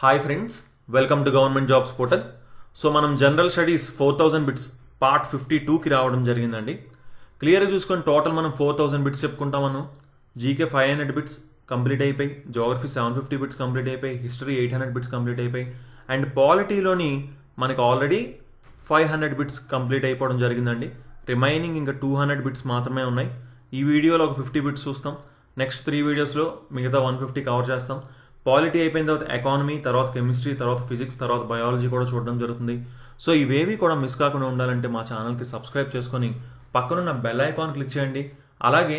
Hi friends welcome to government jobs portal so మనం general studies four thousand bits part fifty టూకి రావడం జరిగిందండి క్లియర్గా చూసుకొని టోటల్ మనం ఫోర్ థౌసండ్ బిట్స్ చెప్పుకుంటాం మనం GK five hundred bits complete అయిపోయి geography seven fifty bits complete అయిపోయి history eight hundred bits complete అయిపోయి అండ్ పాలిటీలోని మనకి already five hundred bits complete అయిపోవడం జరిగిందండి రిమైనింగ్ ఇంకా టూ హండ్రెడ్ బిట్స్ మాత్రమే ఉన్నాయి ఈ వీడియోలో ఒక ఫిఫ్టీ బిట్స్ చూస్తాం నెక్స్ట్ త్రీ వీడియోస్లో మిగతా వన్ ఫిఫ్టీ కవర్ చేస్తాం పాలిటీ అయిపోయిన తర్వాత ఎకానమీ తర్వాత కెమిస్ట్రీ తర్వాత ఫిజిక్స్ తర్వాత బయాలజీ కూడా చూడడం జరుగుతుంది సో ఇవేవి కూడా మిస్ కాకుండా ఉండాలంటే మా ఛానల్కి సబ్స్క్రైబ్ చేసుకొని పక్కనున్న బెల్ ఐకాన్ క్లిక్ చేయండి అలాగే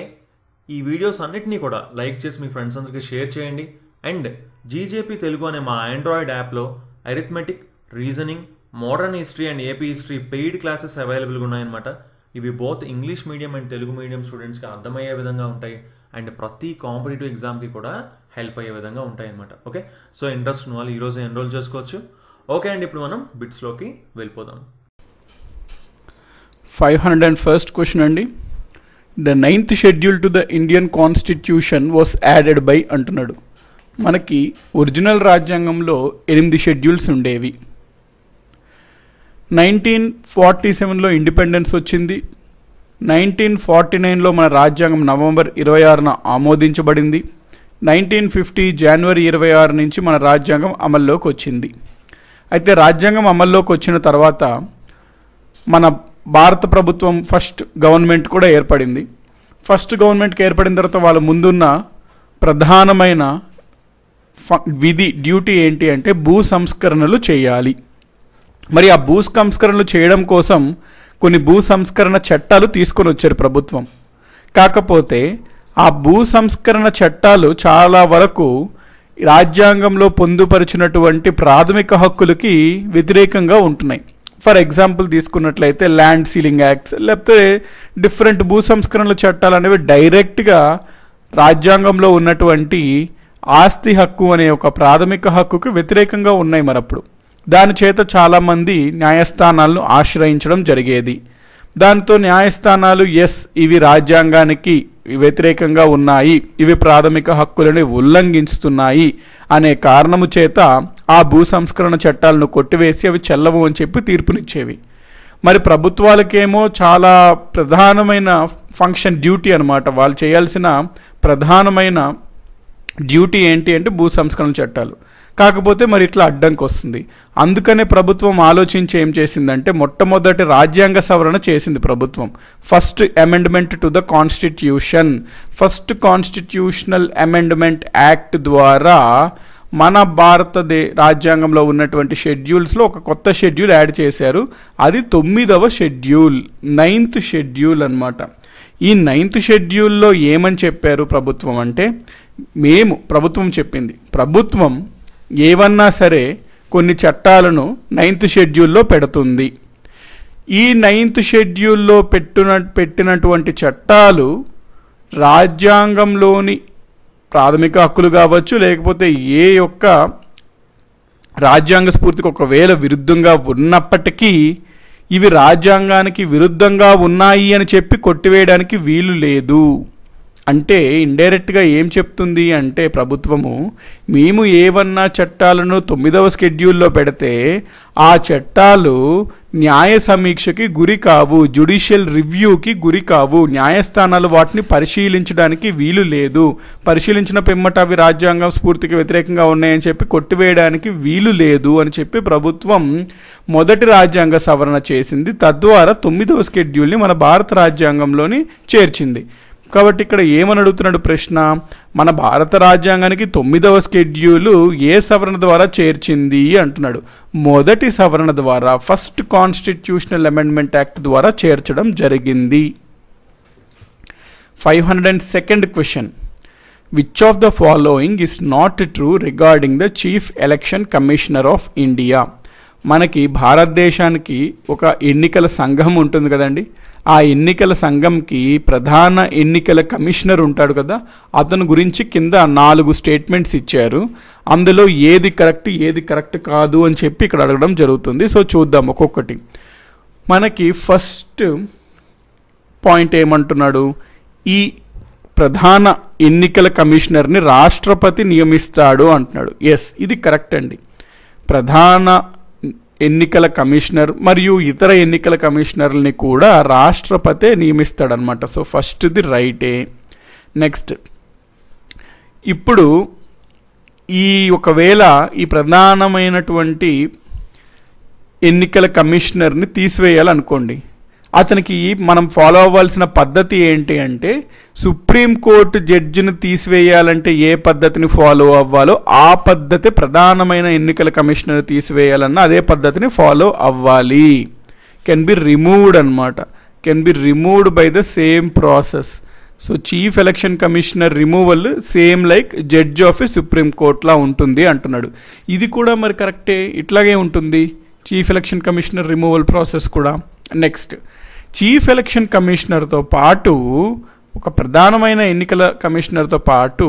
ఈ వీడియోస్ అన్నిటినీ కూడా లైక్ చేసి మీ ఫ్రెండ్స్ అందరికీ షేర్ చేయండి అండ్ జీజేపీ తెలుగు అనే మా ఆండ్రాయిడ్ యాప్లో arithmetic reasoning modern history and AP history paid classes అవైలబుల్గా ఉన్నాయన్నమాట ఇవి both English medium and Telugu medium స్టూడెంట్స్కి అర్థమయ్యే విధంగా ఉంటాయి అండ్ ప్రతి కాంపిటేటివ్ ఎగ్జామ్కి కూడా హెల్ప్ అయ్యే విధంగా ఉంటాయి అనమాట ఓకే సో ఇంట్రెస్ట్ ఉన్న వాళ్ళు ఈరోజు ఎన్రోల్ చేసుకోవచ్చు ఓకే అండి ఇప్పుడు మనం బిట్స్లోకి వెళ్ళిపోదాం five hundred and first question అండి the ninth schedule to the Indian constitution was added by అంటున్నాడు మనకి ఒరిజినల్ రాజ్యాంగంలో ఎనిమిది షెడ్యూల్స్ ఉండేవి నైన్టీన్ ఫార్టీ సెవెన్లో ఇండిపెండెన్స్ వచ్చింది నైన్టీన్ ఫార్టీ నైన్లో మన రాజ్యాంగం నవంబర్ ఇరవై ఆరున ఆమోదించబడింది నైన్టీన్ ఫిఫ్టీ జనవరి ఇరవై ఆరు నుంచి మన రాజ్యాంగం అమల్లోకి వచ్చింది అయితే రాజ్యాంగం అమల్లోకి వచ్చిన తర్వాత మన భారత ప్రభుత్వం ఫస్ట్ గవర్నమెంట్ కూడా ఏర్పడింది ఫస్ట్ గవర్నమెంట్కి ఏర్పడిన తర్వాత వాళ్ళ ముందున్న ప్రధానమైన విధి డ్యూటీ ఏంటి అంటే భూ సంస్కరణలు చేయాలి మరి ఆ భూ సంస్కరణలు చేయడం కోసం కొన్ని భూ సంస్కరణ చట్టాలు తీసుకొని వచ్చారు ప్రభుత్వం కాకపోతే ఆ భూ సంస్కరణ చట్టాలు చాలా వరకు రాజ్యాంగంలో పొందుపరిచినటువంటి ప్రాథమిక హక్కులకి వ్యతిరేకంగా ఉంటున్నాయి ఫర్ ఎగ్జాంపుల్ తీసుకున్నట్లయితే ల్యాండ్ సీలింగ్ యాక్ట్స్ లేకపోతే డిఫరెంట్ భూ సంస్కరణల చట్టాలు అనేవి డైరెక్ట్గా రాజ్యాంగంలో ఉన్నటువంటి ఆస్తి హక్కు అనే ఒక ప్రాథమిక హక్కుకు వ్యతిరేకంగా ఉన్నాయి మరప్పుడు దాని చేత చాలామంది న్యాయస్థానాలను ఆశ్రయించడం జరిగేది దాంతో న్యాయస్థానాలు ఎస్ ఇవి రాజ్యాంగానికి వ్యతిరేకంగా ఉన్నాయి ఇవి ప్రాథమిక హక్కులను ఉల్లంఘిస్తున్నాయి అనే కారణము చేత ఆ భూ సంస్కరణ చట్టాలను కొట్టివేసి అవి చెల్లవు అని చెప్పి తీర్పునిచ్చేవి మరి ప్రభుత్వాలకేమో చాలా ప్రధానమైన ఫంక్షన్ డ్యూటీ అనమాట వాళ్ళు చేయాల్సిన ప్రధానమైన డ్యూటీ ఏంటి అంటే భూ సంస్కరణ చట్టాలు కాకపోతే మరి ఇట్లా అడ్డంకి వస్తుంది అందుకనే ప్రభుత్వం ఆలోచించి ఏం చేసిందంటే మొట్టమొదటి రాజ్యాంగ సవరణ చేసింది ప్రభుత్వం first amendment to the constitution first constitutional amendment act ద్వారా మన భారతదే రాజ్యాంగంలో ఉన్నటువంటి షెడ్యూల్స్లో ఒక కొత్త షెడ్యూల్ యాడ్ చేశారు అది తొమ్మిదవ షెడ్యూల్ నైన్త్ షెడ్యూల్ అనమాట ఈ నైన్త్ షెడ్యూల్లో ఏమని చెప్పారు ప్రభుత్వం అంటే మేము ప్రభుత్వం చెప్పింది ప్రభుత్వం ఏవన్నా సరే కొన్ని చట్టాలను నైన్త్ షెడ్యూల్లో పెడుతుంది ఈ నైన్త్ షెడ్యూల్లో పెట్టున పెట్టినటువంటి చట్టాలు రాజ్యాంగంలోని ప్రాథమిక హక్కులు కావచ్చు లేకపోతే ఏ యొక్క రాజ్యాంగ స్ఫూర్తికి ఒకవేళ విరుద్ధంగా ఉన్నప్పటికీ ఇవి రాజ్యాంగానికి విరుద్ధంగా ఉన్నాయి అని చెప్పి కొట్టివేయడానికి వీలు లేదు అంటే ఇండైరెక్ట్గా ఏం చెప్తుంది అంటే ప్రభుత్వము మేము ఏవన్నా చట్టాలను తొమ్మిదవ స్కెడ్యూల్లో పెడితే ఆ చట్టాలు న్యాయ సమీక్షకి గురి కావు జ్యుడిషియల్ రివ్యూకి గురి కావు న్యాయస్థానాలు వాటిని పరిశీలించడానికి వీలు లేదు పరిశీలించిన పిమ్మట అవి రాజ్యాంగం స్ఫూర్తికి వ్యతిరేకంగా ఉన్నాయని చెప్పి కొట్టివేయడానికి వీలు లేదు అని చెప్పి ప్రభుత్వం మొదటి రాజ్యాంగ సవరణ చేసింది తద్వారా తొమ్మిదవ స్కెడ్యూల్ని మన భారత రాజ్యాంగంలోని చేర్చింది కాబట్టి ఇక్కడ ఏమని అడుగుతున్నాడు ప్రశ్న మన భారత రాజ్యాంగానికి తొమ్మిదవ షెడ్యూలు ఏ సవరణ ద్వారా చేర్చింది అంటున్నాడు మొదటి సవరణ ద్వారా ఫస్ట్ కాన్స్టిట్యూషనల్ అమెండ్మెంట్ యాక్ట్ ద్వారా చేర్చడం జరిగింది five hundred and second question which of the following is not true regarding the chief election commissioner of India మనకి భారతదేశానికి ఒక ఎన్నికల సంఘం ఉంటుంది కదండి ఆ ఎన్నికల సంఘంకి ప్రధాన ఎన్నికల కమిషనర్ ఉంటాడు కదా అతని గురించి కింద నాలుగు స్టేట్మెంట్స్ ఇచ్చారు అందులో ఏది కరెక్ట్ ఏది కరెక్ట్ కాదు అని చెప్పి ఇక్కడ అడగడం జరుగుతుంది సో చూద్దాం ఒక్కొక్కటి మనకి ఫస్ట్ పాయింట్ ఏమంటున్నాడు ఈ ప్రధాన ఎన్నికల కమిషనర్ని రాష్ట్రపతి నియమిస్తాడు అంటున్నాడు ఎస్ ఇది కరెక్ట్ అండి ప్రధాన ఎన్నికల కమిషనర్ మరియు ఇతర ఎన్నికల కమిషనర్ని కూడా రాష్ట్రపతే నియమిస్తాడనమాట సో ఫస్ట్ది రైటే నెక్స్ట్ ఇప్పుడు ఈ ఒకవేళ ఈ ప్రధానమైనటువంటి ఎన్నికల కమిషనర్ని తీసివేయాలనుకోండి అతనికి మనం ఫాలో అవ్వాల్సిన పద్ధతి ఏంటి అంటే సుప్రీంకోర్టు జడ్జిని తీసివేయాలంటే ఏ పద్ధతిని ఫాలో అవ్వాలో ఆ పద్ధతి ప్రధానమైన ఎన్నికల కమిషనర్ తీసివేయాలన్నా అదే పద్ధతిని ఫాలో అవ్వాలి కెన్ బి రిమూవ్డ్ అనమాట can be removed by the same process so chief election commissioner removal same like judge of supreme కోర్ట్లా ఉంటుంది అంటున్నాడు ఇది కూడా మరి కరెక్టే ఇట్లాగే ఉంటుంది chief election commissioner removal process కూడా నెక్స్ట్ చీఫ్ ఎలక్షన్ కమిషనర్తో పాటు ఒక ప్రధానమైన ఎన్నికల కమిషనర్తో పాటు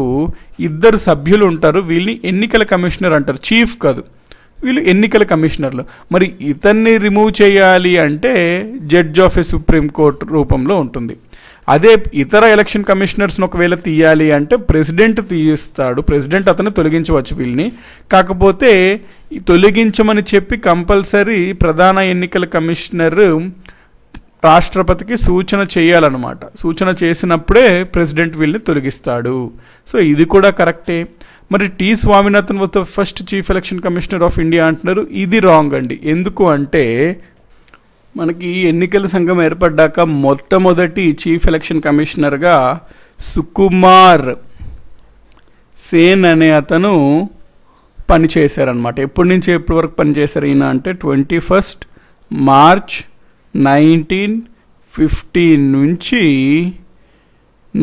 ఇద్దరు సభ్యులు ఉంటారు వీళ్ళని ఎన్నికల కమిషనర్ అంటారు చీఫ్ కాదు వీళ్ళు ఎన్నికల కమిషనర్లు మరి ఇతన్ని రిమూవ్ చేయాలి అంటే జడ్జ్ ఆఫ్ ఎ సుప్రీం రూపంలో ఉంటుంది అదే ఇతర ఎలక్షన్ కమిషనర్స్ని ఒకవేళ తీయాలి అంటే ప్రెసిడెంట్ తీయిస్తాడు ప్రెసిడెంట్ అతను తొలగించవచ్చు వీళ్ళని కాకపోతే తొలగించమని చెప్పి కంపల్సరీ ప్రధాన ఎన్నికల కమిషనర్ రాష్ట్రపతికి సూచన చేయాలన్నమాట సూచన చేసినప్పుడే ప్రెసిడెంట్ వీళ్ళని తొలగిస్తాడు సో ఇది కూడా కరెక్టే మరి టి స్వామినాథన్ వద్ద first chief election commissioner of India అంటున్నారు ఇది రాంగ్ అండి ఎందుకు అంటే మనకి ఎన్నికల సంఘం ఏర్పడ్డాక మొట్టమొదటి చీఫ్ ఎలక్షన్ కమిషనర్గా సుకుమార్ సేన్ అనే అతను పనిచేశారనమాట ఎప్పటి నుంచి ఎప్పటి వరకు పనిచేశారు ఈయన అంటే twenty first March nineteen fifteen నుంచి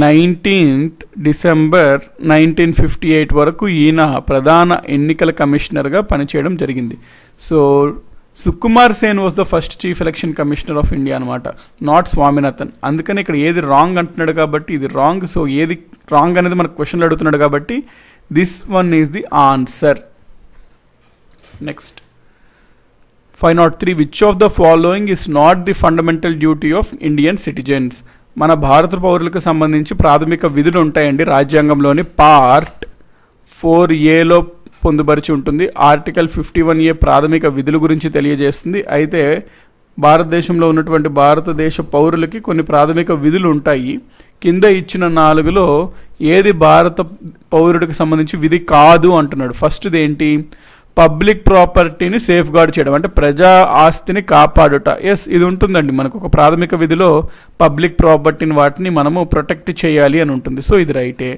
nineteenth December nineteen fifty eight వరకు ఈయన ప్రధాన ఎన్నికల కమిషనర్గా పనిచేయడం జరిగింది so Sukumar Sen was the first chief election commissioner of India అనమాట నాట్ స్వామినాథన్ అందుకని ఇక్కడ ఏది రాంగ్ అంటున్నాడు కాబట్టి ఇది రాంగ్ సో ఏది రాంగ్ అనేది మనకు క్వశ్చన్లు అడుగుతున్నాడు కాబట్టి this one is the answer next five nought three which of the following is not the fundamental duty of Indian citizens మన భారత పౌరులకు సంబంధించి ప్రాథమిక విధులు ఉంటాయండి రాజ్యాంగంలోని పార్ట్ ఫోర్ ఏలో పొందుపరిచి ఉంటుంది ఆర్టికల్ ఫిఫ్టీ వన్ ఏ ప్రాథమిక విధుల గురించి తెలియజేస్తుంది అయితే భారతదేశంలో ఉన్నటువంటి భారతదేశ పౌరులకి కొన్ని ప్రాథమిక విధులు ఉంటాయి కింద ఇచ్చిన నాలుగులో ఏది భారత పౌరుడికి సంబంధించి విధి కాదు అంటున్నాడు ఫస్ట్ది ఏంటి పబ్లిక్ ప్రాపర్టీని సేఫ్ గార్డ్ చేయడం అంటే ప్రజా ఆస్తిని కాపాడుట ఎస్ ఇది ఉంటుందండి మనకు ఒక ప్రాథమిక విధిలో పబ్లిక్ ప్రాపర్టీని వాటిని మనము ప్రొటెక్ట్ చేయాలి అని ఉంటుంది సో ఇది రైటే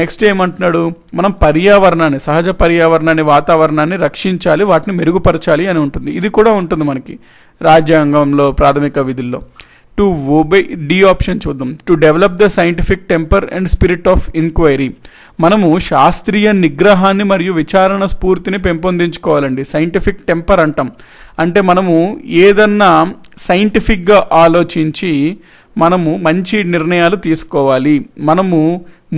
నెక్స్ట్ ఏమంటున్నాడు మనం పర్యావరణాన్ని సహజ పర్యావరణాన్ని వాతావరణాన్ని రక్షించాలి వాటిని మెరుగుపరచాలి అని ఉంటుంది ఇది కూడా ఉంటుంది మనకి రాజ్యాంగంలో ప్రాథమిక విధుల్లో టు ఓబే డి ఆప్షన్ చూద్దాం to develop the scientific temper and spirit of inquiry మనము శాస్త్రీయ నిగ్రహాన్ని మరియు విచారణ స్ఫూర్తిని పెంపొందించుకోవాలండి సైంటిఫిక్ టెంపర్ అంటాం అంటే మనము ఏదన్నా సైంటిఫిక్గా ఆలోచించి మనము మంచి నిర్ణయాలు తీసుకోవాలి మనము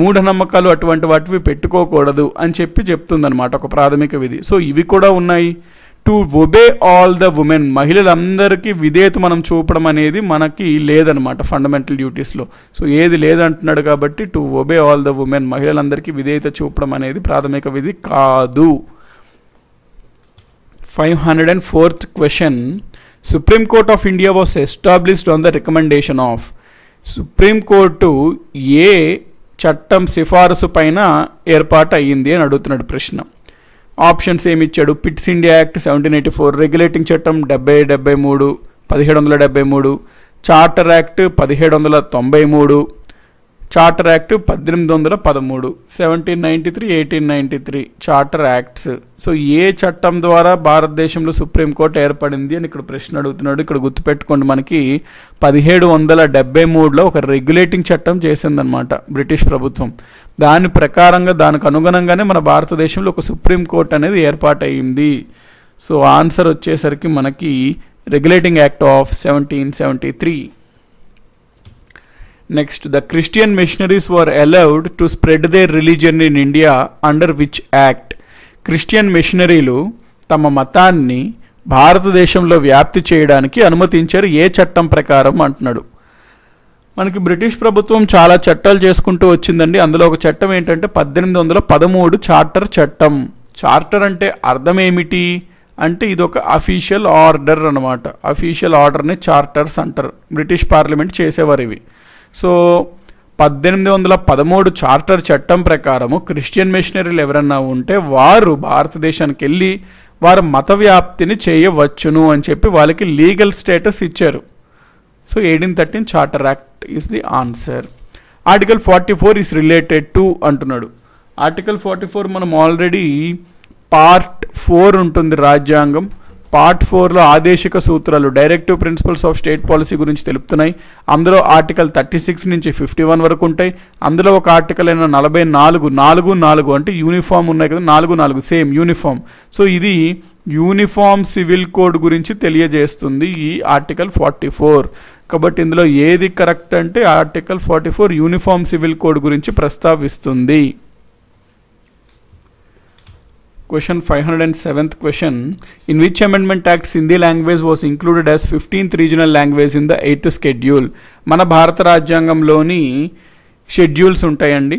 మూఢనమ్మకాలు అటువంటి వాటివి పెట్టుకోకూడదు అని చెప్పి చెప్తుందనమాట ఒక ప్రాథమిక విధి సో ఇవి కూడా ఉన్నాయి to obey all the women మహిళలందరికీ విధేయత మనం చూపడం అనేది మనకి లేదనమాట ఫండమెంటల్ డ్యూటీస్లో సో ఏది లేదంటున్నాడు కాబట్టి to obey all the women మహిళలందరికీ విధేయత చూపడం అనేది ప్రాథమిక విధి కాదు five hundred and fourth question supreme court of India was established on the recommendation of supreme court ఏ చట్టం సిఫారసు పైన ఏర్పాటు అయ్యింది అని అడుగుతున్నాడు ప్రశ్న ఆప్షన్స్ ఏమి ఇచ్చాడు Pitt's India act seventeen eighty four regulating చట్టం డెబ్బై డెబ్బై మూడు పదిహేడు వందల డెబ్బై మూడు చార్టర్ యాక్ట్ పదిహేడు వందల తొంభై మూడు చార్టర్ యాక్ట్ పద్దెనిమిది వందల పదమూడు seventeen ninety three eighteen ninety three charter acts so ఏ చట్టం ద్వారా భారతదేశంలో సుప్రీంకోర్టు ఏర్పడింది అని ఇక్కడ ప్రశ్న అడుగుతున్నాడు ఇక్కడ గుర్తుపెట్టుకోండి మనకి పదిహేడు వందల డెబ్బై మూడులో ఒక రెగ్యులేటింగ్ చట్టం చేసిందనమాట బ్రిటిష్ ప్రభుత్వం దాని ప్రకారంగా దానికి అనుగుణంగానే మన భారతదేశంలో ఒక సుప్రీంకోర్టు అనేది ఏర్పాటయింది సో ఆన్సర్ వచ్చేసరికి మనకి regulating act of seventeen seventy three next the Christian missionaries were allowed to spread their religion in India under which act Christian మిషనరీలు తమ మతాన్ని భారతదేశంలో వ్యాప్తి చేయడానికి అనుమతించారు ఏ చట్టం ప్రకారం అంటున్నాడు మనకి బ్రిటిష్ ప్రభుత్వం చాలా చట్టాలు చేసుకుంటూ వచ్చిందండి అందులో ఒక చట్టం ఏంటంటే పద్దెనిమిది వందల పదమూడు చార్టర్ చట్టం చార్టర్ అంటే అర్థం ఏమిటి అంటే ఇది ఒక అఫీషియల్ ఆర్డర్ అనమాట అఫీషియల్ ఆర్డర్ని చార్టర్స్ అంటారు బ్రిటిష్ పార్లమెంట్ చేసేవారు ఇవి సో పద్దెనిమిది వందల పదమూడు చార్టర్ చట్టం ప్రకారము క్రిస్టియన్ మిషనరీలు ఎవరన్నా ఉంటే వారు భారతదేశానికి వెళ్ళి వారు మత వ్యాప్తిని చేయవచ్చును అని చెప్పి వాళ్ళకి లీగల్ స్టేటస్ ఇచ్చారు so eighteen thirteen charter act is the answer article forty four is related to అంటున్నాడు ఆర్టికల్ ఫార్టీ ఫోర్ మనం ఆల్రెడీ పార్ట్ ఫోర్ ఉంటుంది రాజ్యాంగం పార్ట్ ఫోర్లో ఆదేశిక సూత్రాలు directive principles of state policy గురించి తెలుపుతున్నాయి అందులో ఆర్టికల్ థర్టీ సిక్స్ నుంచి ఫిఫ్టీ వన్ వరకు ఉంటాయి అందులో ఒక ఆర్టికల్ అయిన నలభై నాలుగు నాలుగు నాలుగు అంటే యూనిఫామ్ ఉన్నాయి కదా నాలుగు నాలుగు సేమ్ యూనిఫామ్ సో ఇది యూనిఫామ్ సివిల్ కోడ్ గురించి తెలియజేస్తుంది ఈ ఆర్టికల్ ఫార్టీ ఫోర్ కాబట్టి ఇందులో ఏది కరెక్ట్ అంటే article forty four uniform civil code గురించి ప్రస్తావిస్తుంది question Question 507th question. In which Amendment Act Sindhi language was included as 15th regional language in the eighth schedule? మన భారత రాజ్యాంగంలోని షెడ్యూల్స్ ఉంటాయండి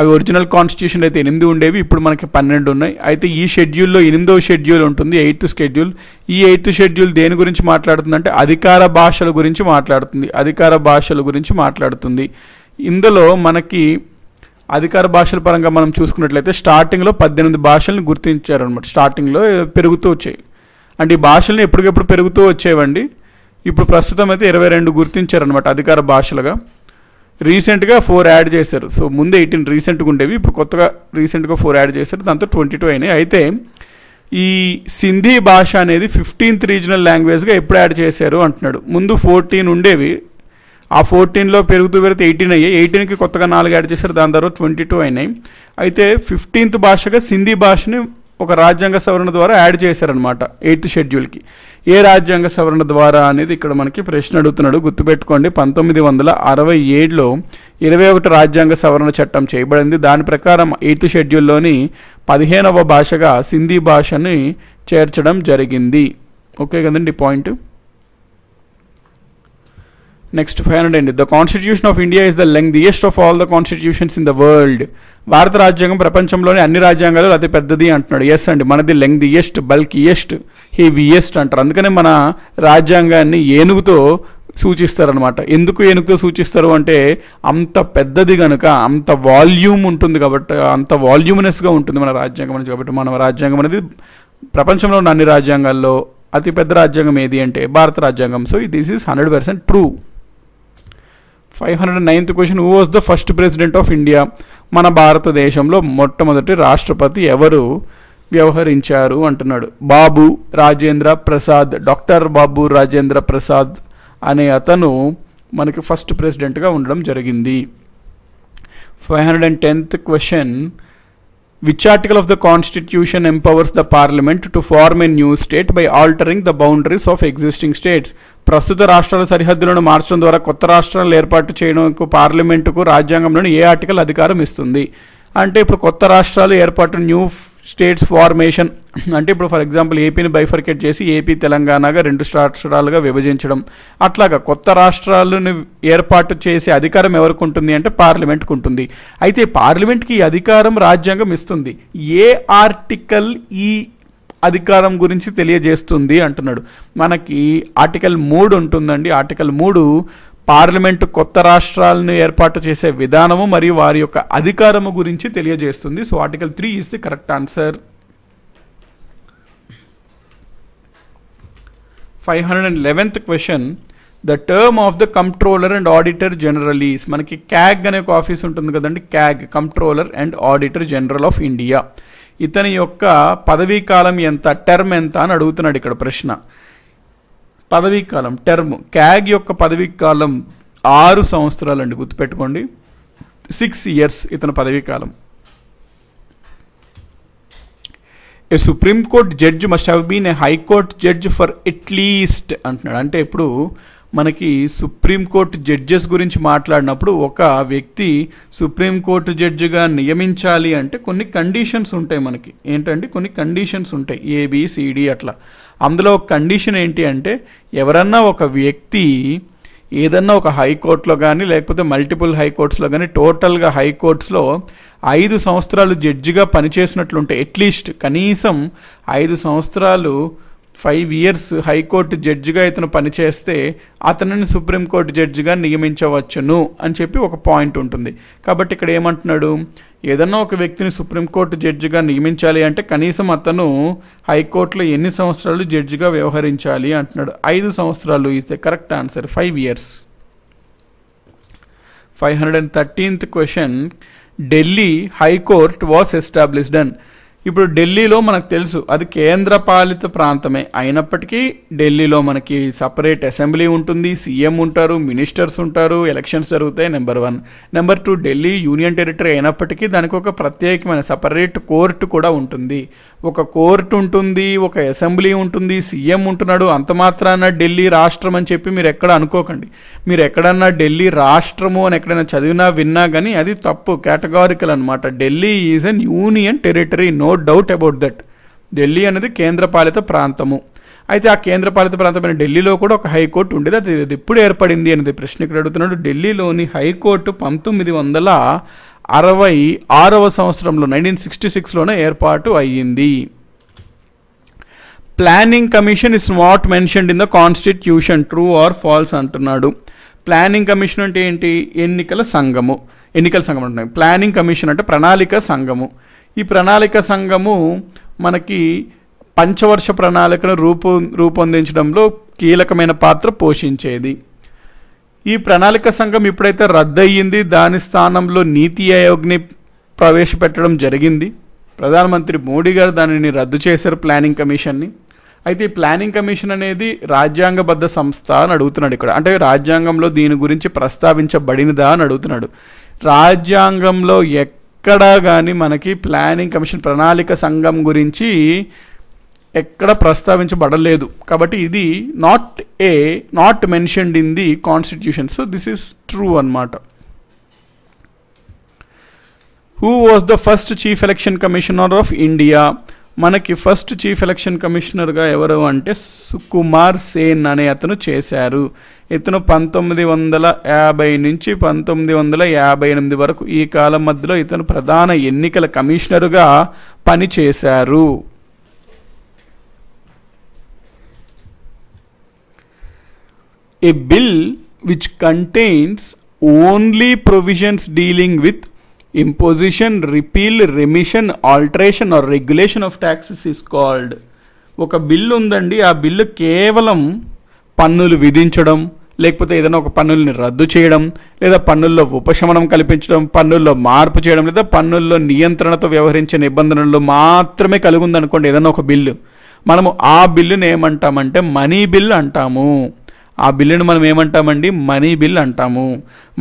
అవి ఒరిజినల్ కాన్స్టిట్యూషన్ అయితే ఎనిమిది ఉండేవి ఇప్పుడు మనకి పన్నెండు ఉన్నాయి అయితే ఈ షెడ్యూల్లో ఎనిమిదో షెడ్యూల్ ఉంటుంది ఎయిత్ షెడ్యూల్ ఈ ఎయిత్ షెడ్యూల్ దేని గురించి మాట్లాడుతుంది అంటే అధికార భాషల గురించి మాట్లాడుతుంది అధికార భాషల గురించి మాట్లాడుతుంది ఇందులో మనకి అధికార భాషల పరంగా మనం చూసుకున్నట్లయితే స్టార్టింగ్లో పద్దెనిమిది గుర్తించారు గుర్తించారనమాట స్టార్టింగ్లో పెరుగుతూ వచ్చాయి అంటే ఈ భాషలను ఎప్పటికెప్పుడు పెరుగుతూ వచ్చేవండి ఇప్పుడు ప్రస్తుతం అయితే ఇరవై రెండు గుర్తించారనమాట అధికార భాషలుగా రీసెంట్గా ఫోర్ యాడ్ చేశారు సో ముందు ఎయిటీన్ రీసెంట్గా ఉండేవి ఇప్పుడు కొత్తగా రీసెంట్గా ఫోర్ యాడ్ చేశారు దాంతో ట్వంటీ టూ అయినాయి అయితే ఈ సింధీ భాష అనేది ఫిఫ్టీన్త్ రీజనల్ లాంగ్వేజ్గా ఎప్పుడు యాడ్ చేశారు అంటున్నాడు ముందు ఫోర్టీన్ ఉండేవి ఆ ఫోర్టీన్లో పెరుగుతూ పెరిగితే ఎయిటీన్ అయ్యాయి ఎయిటీన్కి కొత్తగా నాలుగు యాడ్ చేశారు దాని తర్వాత ట్వంటీ టూ అయినాయి అయితే ఫిఫ్టీన్త్ భాషగా సింధీ భాషని ఒక రాజ్యాంగ సవరణ ద్వారా యాడ్ చేశారనమాట ఎయిత్ షెడ్యూల్కి ఏ రాజ్యాంగ సవరణ ద్వారా అనేది ఇక్కడ మనకి ప్రశ్న అడుగుతున్నాడు గుర్తుపెట్టుకోండి పంతొమ్మిది వందల అరవై ఏడులో ఇరవై ఒకటి రాజ్యాంగ సవరణ చట్టం చేయబడింది దాని ప్రకారం ఎయిత్ షెడ్యూల్లోని పదిహేనవ భాషగా సింధీ భాషని చేర్చడం జరిగింది ఓకే కదండి point next five hundred and the constitution of India is the lengthiest of all the constitutions in the world భారత రాజ్యాంగం ప్రపంచంలోని అన్ని రాజ్యాంగాలు అతి పెద్దది అంటున్నాడు ఎస్ అండి మనది లెంగ్దియెస్ట్ బల్కియెస్ట్ హెవియెస్ట్ అంటారు అందుకనే మన రాజ్యాంగాన్ని ఏనుగుతో సూచిస్తారనమాట ఎందుకు ఏనుగుతో సూచిస్తారు అంటే అంత పెద్దది కనుక అంత వాల్యూమ్ ఉంటుంది కాబట్టి అంత వాల్యూమినస్గా ఉంటుంది మన రాజ్యాంగం అనేది కాబట్టి మన రాజ్యాంగం అనేది ప్రపంచంలో ఉన్న అన్ని రాజ్యాంగాల్లో అతిపెద్ద రాజ్యాంగం ఏది అంటే భారత రాజ్యాంగం so this is hundred percent true five hundred ninth question who was the first president of India మన భారతదేశంలో మొట్టమొదటి రాష్ట్రపతి ఎవరు వ్యవహరించారు అంటున్నాడు బాబు రాజేంద్ర ప్రసాద్ డాక్టర్ బాబు రాజేంద్ర ప్రసాద్ అనే అతను మనకి ఫస్ట్ ప్రెసిడెంట్గా ఉండడం జరిగింది five hundred and tenth question which article of the constitution empowers the parliament to form a new state by altering the boundaries of existing states ప్రస్తుత రాష్ట్రాల సరిహద్దులను మార్చడం ద్వారా కొత్త రాష్ట్రాలను ఏర్పాటు చేయడంకు పార్లమెంటుకు రాజ్యాంగంలోని ఏ ఆర్టికల్ అధికారం ఇస్తుంది అంటే ఇప్పుడు కొత్త రాష్ట్రాలు ఏర్పాటు న్యూ స్టేట్స్ ఫార్మేషన్ అంటే ఇప్పుడు ఫర్ ఎగ్జాంపుల్ ఏపీని బైఫర్కేట్ చేసి ఏపీ తెలంగాణగా రెండు రాష్ట్రాలుగా విభజించడం అట్లాగా కొత్త రాష్ట్రాలను ఏర్పాటు చేసే అధికారం ఎవరికి ఉంటుంది అంటే పార్లమెంట్కి ఉంటుంది అయితే పార్లమెంట్కి ఈ అధికారం రాజ్యాంగం ఇస్తుంది ఏ ఆర్టికల్ ఈ అధికారం గురించి తెలియజేస్తుంది అంటున్నాడు మనకి ఆర్టికల్ మూడు ఉంటుందండి ఆర్టికల్ మూడు పార్లమెంటు కొత్త రాష్ట్రాలను ఏర్పాటు చేసే విధానము మరియు వారి యొక్క అధికారము గురించి తెలియజేస్తుంది so article three is the correct answer five hundred and eleventh question the term of the controller and auditor general is మనకి క్యాగ్ అనే ఒక ఆఫీస్ ఉంటుంది కదండి CAG controller and auditor general of India ఇతని యొక్క పదవీ కాలం ఎంత టర్మ్ ఎంత అని అడుగుతున్నాడు ఇక్కడ ప్రశ్న పదవీ కాలం టర్మ్ క్యాగ్ యొక్క పదవీ కాలం ఆరు సంవత్సరాలండి గుర్తుపెట్టుకోండి సిక్స్ ఇయర్స్ ఇతని పదవీ కాలం a supreme court judge must have been a high court judge for at least అంటున్నాడు అంటే ఇప్పుడు మనకి సుప్రీంకోర్టు జడ్జెస్ గురించి మాట్లాడినప్పుడు ఒక వ్యక్తి సుప్రీంకోర్టు జడ్జిగా నియమించాలి అంటే కొన్ని కండిషన్స్ ఉంటాయి మనకి ఏంటంటే కొన్ని కండిషన్స్ ఉంటాయి ఏబిసిడి అట్లా అందులో ఒక కండిషన్ ఏంటి అంటే ఎవరన్నా ఒక వ్యక్తి ఏదన్నా ఒక హైకోర్టులో కానీ లేకపోతే మల్టిపుల్ హైకోర్ట్స్లో కానీ టోటల్గా హైకోర్ట్స్లో ఐదు సంవత్సరాలు జడ్జిగా పనిచేసినట్లుంటే అట్లీస్ట్ కనీసం ఐదు సంవత్సరాలు ఫైవ్ ఇయర్స్ హైకోర్టు జడ్జిగా ఇతను పనిచేస్తే అతనిని సుప్రీంకోర్టు జడ్జిగా నియమించవచ్చును అని చెప్పి ఒక పాయింట్ ఉంటుంది కాబట్టి ఇక్కడ ఏమంటున్నాడు ఏదన్నా ఒక వ్యక్తిని సుప్రీంకోర్టు జడ్జిగా నియమించాలి అంటే కనీసం అతను హైకోర్టులో ఎన్ని సంవత్సరాలు జడ్జిగా వ్యవహరించాలి అంటున్నాడు ఐదు సంవత్సరాలు is the correct answer five years five hundred and thirteenth question Delhi high court was established and ఇప్పుడు ఢిల్లీలో మనకు తెలుసు అది కేంద్రపాలిత ప్రాంతమే అయినప్పటికీ ఢిల్లీలో మనకి సపరేట్ అసెంబ్లీ ఉంటుంది సీఎం ఉంటారు మినిస్టర్స్ ఉంటారు ఎలక్షన్స్ జరుగుతాయి number one number two Delhi union territory అయినప్పటికీ దానికి ఒక ప్రత్యేకమైన సపరేట్ కోర్టు కూడా ఉంటుంది ఒక కోర్టు ఉంటుంది ఒక అసెంబ్లీ ఉంటుంది సీఎం ఉంటున్నాడు అంత మాత్రాన ఢిల్లీ రాష్ట్రం అని చెప్పి మీరు ఎక్కడ అనుకోకండి మీరు ఎక్కడన్నా ఢిల్లీ రాష్ట్రము అని ఎక్కడైనా చదివినా విన్నా కానీ అది తప్పు కేటగారికల్ అనమాట Delhi is an union territory no doubt about that Delhi అనేది కేంద్రపాలిత ప్రాంతము అయితే ఆ కేంద్రపాలిత ప్రాంతమైన ఢిల్లీలో కూడా ఒక హైకోర్టు ఉండేది అది అది ఎప్పుడు ఏర్పడింది అనేది ప్రశ్న ఇక్కడ అడుగుతున్నాడు ఢిల్లీలోని హైకోర్టు పంతొమ్మిది వందల అరవై ఆరవ సంవత్సరంలో నైన్టీన్ సిక్స్టీ సిక్స్లోనే ఏర్పాటు అయ్యింది planning commission is not mentioned in the constitution true or false అంటున్నాడు ప్లానింగ్ కమిషన్ అంటే ఏంటి ఎన్నికల సంఘము ఎన్నికల సంఘం అంటున్నాయి ప్లానింగ్ కమిషన్ అంటే ప్రణాళిక సంఘము ఈ ప్రణాళిక సంఘము మనకి పంచవర్ష ప్రణాళికను రూపు రూపొందించడంలో కీలకమైన పాత్ర పోషించేది ఈ ప్రణాళిక సంఘం ఇప్పుడైతే రద్దయింది దాని స్థానంలో నీతి ఆయోగ్ని ప్రవేశపెట్టడం జరిగింది ప్రధానమంత్రి మోడీ గారు దానిని రద్దు చేశారు ప్లానింగ్ కమిషన్ని అయితే ఈ ప్లానింగ్ కమిషన్ అనేది రాజ్యాంగబద్ధ సంస్థ అని అడుగుతున్నాడు ఇక్కడ అంటే రాజ్యాంగంలో దీని గురించి ప్రస్తావించబడినదా అని అడుగుతున్నాడు రాజ్యాంగంలో ఎక్క ఎక్కడ కానీ మనకి ప్లానింగ్ కమిషన్ ప్రణాళిక సంఘం గురించి ఎక్కడ ప్రస్తావించబడలేదు కాబట్టి ఇది not a not mentioned in the constitution so this is true అనమాట who was the first chief election commissioner of India మనకి ఫస్ట్ చీఫ్ ఎలక్షన్ కమిషనర్గా ఎవరు అంటే సుకుమార్ సేన్ అనే అతను చేశారు ఇతను పంతొమ్మిది వందల యాభై నుంచి పంతొమ్మిది వందల యాభై ఎనిమిది వరకు ఈ కాలం మధ్యలో ఇతను ప్రధాన ఎన్నికల కమిషనరుగా పనిచేశారు a bill which contains only provisions dealing with imposition repeal remission alteration or regulation of taxes is called ఒక బిల్లు ఉందండి ఆ బిల్లు కేవలం పన్నులు విధించడం లేకపోతే ఏదైనా ఒక పన్నుల్ని రద్దు చేయడం లేదా పన్నుల్లో ఉపశమనం కల్పించడం పన్నుల్లో మార్పు చేయడం లేదా పన్నుల్లో నియంత్రణతో వ్యవహరించే నిబంధనలు మాత్రమే కలుగుందనుకోండి ఏదైనా ఒక బిల్లు మనము ఆ బిల్లుని ఏమంటామంటే మనీ బిల్ అంటాము ఆ బిల్లును మనం ఏమంటామండి మనీ బిల్ అంటాము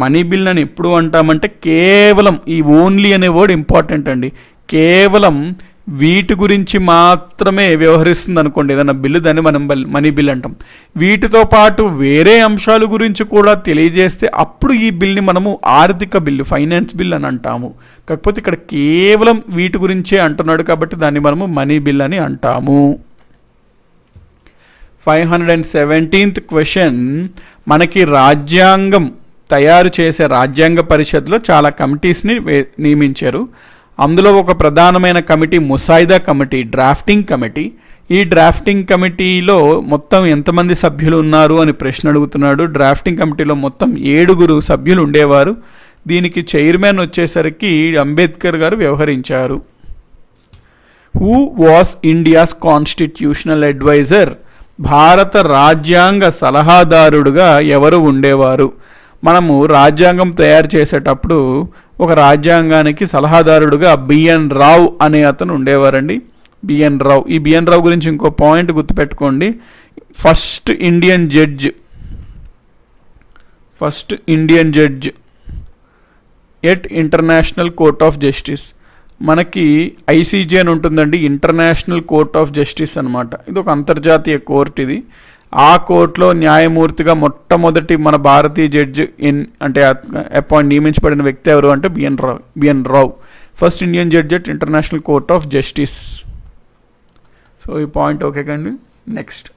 మనీ బిల్ అని ఎప్పుడు అంటామంటే కేవలం ఈ ఓన్లీ అనే వర్డ్ ఇంపార్టెంట్ అండి కేవలం వీటి గురించి మాత్రమే వ్యవహరిస్తుంది అనుకోండి ఏదైనా బిల్లు దాన్ని మనం మనీ బిల్ అంటాం వీటితో పాటు వేరే అంశాల గురించి కూడా తెలియజేస్తే అప్పుడు ఈ బిల్ని మనము ఆర్థిక బిల్లు ఫైనాన్స్ బిల్ అని అంటాము కాకపోతే ఇక్కడ కేవలం వీటి గురించే అంటున్నాడు కాబట్టి దాన్ని మనము మనీ బిల్ అని అంటాము five hundred and seventeenth question మనకి రాజ్యాంగం తయారు చేసే రాజ్యాంగ పరిషత్లో చాలా కమిటీస్ని నియమించారు అందులో ఒక ప్రధానమైన కమిటీ ముసాయిదా కమిటీ డ్రాఫ్టింగ్ కమిటీ ఈ డ్రాఫ్టింగ్ కమిటీలో మొత్తం ఎంతమంది సభ్యులు ఉన్నారు అని ప్రశ్న అడుగుతున్నాడు డ్రాఫ్టింగ్ కమిటీలో మొత్తం ఏడుగురు సభ్యులు ఉండేవారు దీనికి చైర్మన్ వచ్చేసరికి అంబేద్కర్ గారు వ్యవహరించారు who was India's constitutional advisor భారత రాజ్యాంగ సలహాదారుడుగా ఎవరు ఉండేవారు మనము రాజ్యాంగం తయారు చేసేటప్పుడు ఒక రాజ్యాంగానికి సలహాదారుడుగా బిఎన్ రావు అనే అతను ఉండేవారండి బిఎన్ రావు ఈ బిఎన్ రావు గురించి ఇంకో పాయింట్ గుర్తుపెట్టుకోండి first Indian judge first Indian judge at international court of justice మనకి ఐసీజీ అని ఉంటుందండి ఇంటర్నేషనల్ కోర్ట్ ఆఫ్ జస్టిస్ అనమాట ఇది ఒక అంతర్జాతీయ కోర్ట్ ఇది ఆ కోర్టులో న్యాయమూర్తిగా మొట్టమొదటి మన భారతీయ జడ్జి ఎన్ అంటే అపాయింట్ నియమించబడిన వ్యక్తి ఎవరు అంటే BN Rau BN Rau first Indian judge at international court of justice so ఈ పాయింట్ ఓకే కండి next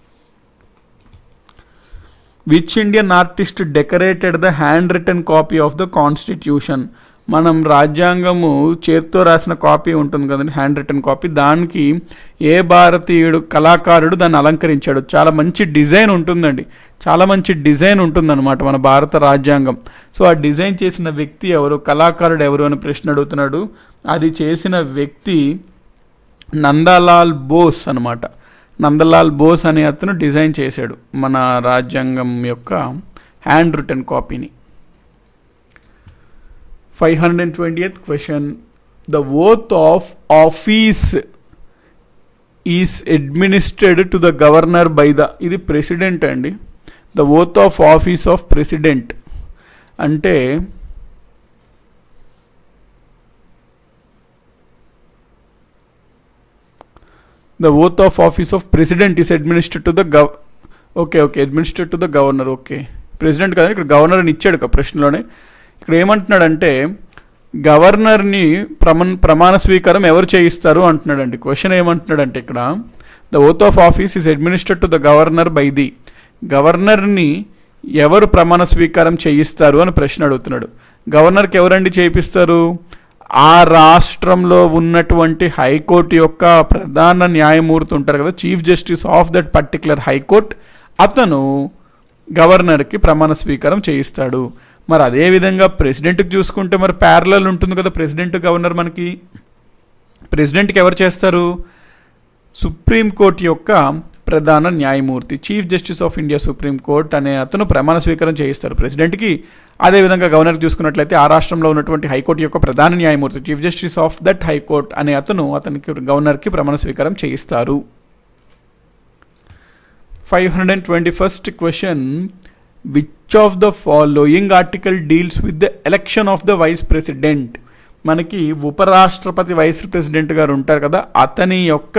which Indian artist decorated the handwritten copy of the constitution మనం రాజ్యాంగము చేత్తో రాసిన కాపీ ఉంటుంది కదండి హ్యాండ్ రిటర్న్ కాపీ దానికి ఏ భారతీయుడు కళాకారుడు దాన్ని అలంకరించాడు చాలా మంచి డిజైన్ ఉంటుందండి చాలా మంచి డిజైన్ ఉంటుందన్నమాట మన భారత రాజ్యాంగం సో ఆ డిజైన్ చేసిన వ్యక్తి ఎవరు కళాకారుడు ఎవరు అని ప్రశ్న అడుగుతున్నాడు అది చేసిన వ్యక్తి నందలాల్ బోస్ అనమాట నందలాల్ బోస్ అనే అతను డిజైన్ చేశాడు మన రాజ్యాంగం యొక్క హ్యాండ్ రిటర్న్ కాపీని five hundred twenty 520th question the oath of office is administered to the governor by the ఇది ప్రెసిడెంట్ అండి the oath of office of president అంటే the oath of office of president is administer to the gov okay okay administer to the governor okay president కదా ఇక్కడ governor అని ఇచ్చాడు ప్రశ్నలోనే ఇక్కడ ఏమంటున్నాడంటే గవర్నర్ని ప్రమన్ ప్రమాణ స్వీకారం ఎవరు చేయిస్తారు అంటున్నాడండి క్వశ్చన్ ఏమంటున్నాడంటే ఇక్కడ the oath of office is administered to the governor by the గవర్నర్ని ఎవరు ప్రమాణ స్వీకారం చేయిస్తారు అని ప్రశ్న అడుగుతున్నాడు గవర్నర్కి ఎవరండి చేయిస్తారు ఆ రాష్ట్రంలో ఉన్నటువంటి హైకోర్టు యొక్క ప్రధాన న్యాయమూర్తి ఉంటారు కదా chief justice of that particular high court అతను గవర్నర్కి ప్రమాణ స్వీకారం చేయిస్తాడు మరి అదేవిధంగా ప్రెసిడెంట్కి చూసుకుంటే మరి ప్యారలల్ ఉంటుంది కదా ప్రెసిడెంట్ గవర్నర్ మనకి ప్రెసిడెంట్కి ఎవరు చేస్తారు సుప్రీంకోర్టు యొక్క ప్రధాన న్యాయమూర్తి chief justice of India supreme court అనే అతను ప్రమాణ స్వీకారం చేయిస్తారు ప్రెసిడెంట్కి అదేవిధంగా గవర్నర్ చూసుకున్నట్లయితే ఆ రాష్ట్రంలో ఉన్నటువంటి హైకోర్టు యొక్క ప్రధాన న్యాయమూర్తి chief justice of that high court అనే అతను అతనికి గవర్నర్కి ప్రమాణ స్వీకారం చేయిస్తారు five hundred and twenty first question which of the following article deals with the election of the vice president మనకి ఉపరాష్ట్రపతి వైస్ ప్రెసిడెంట్ గారు ఉంటారు కదా అతని యొక్క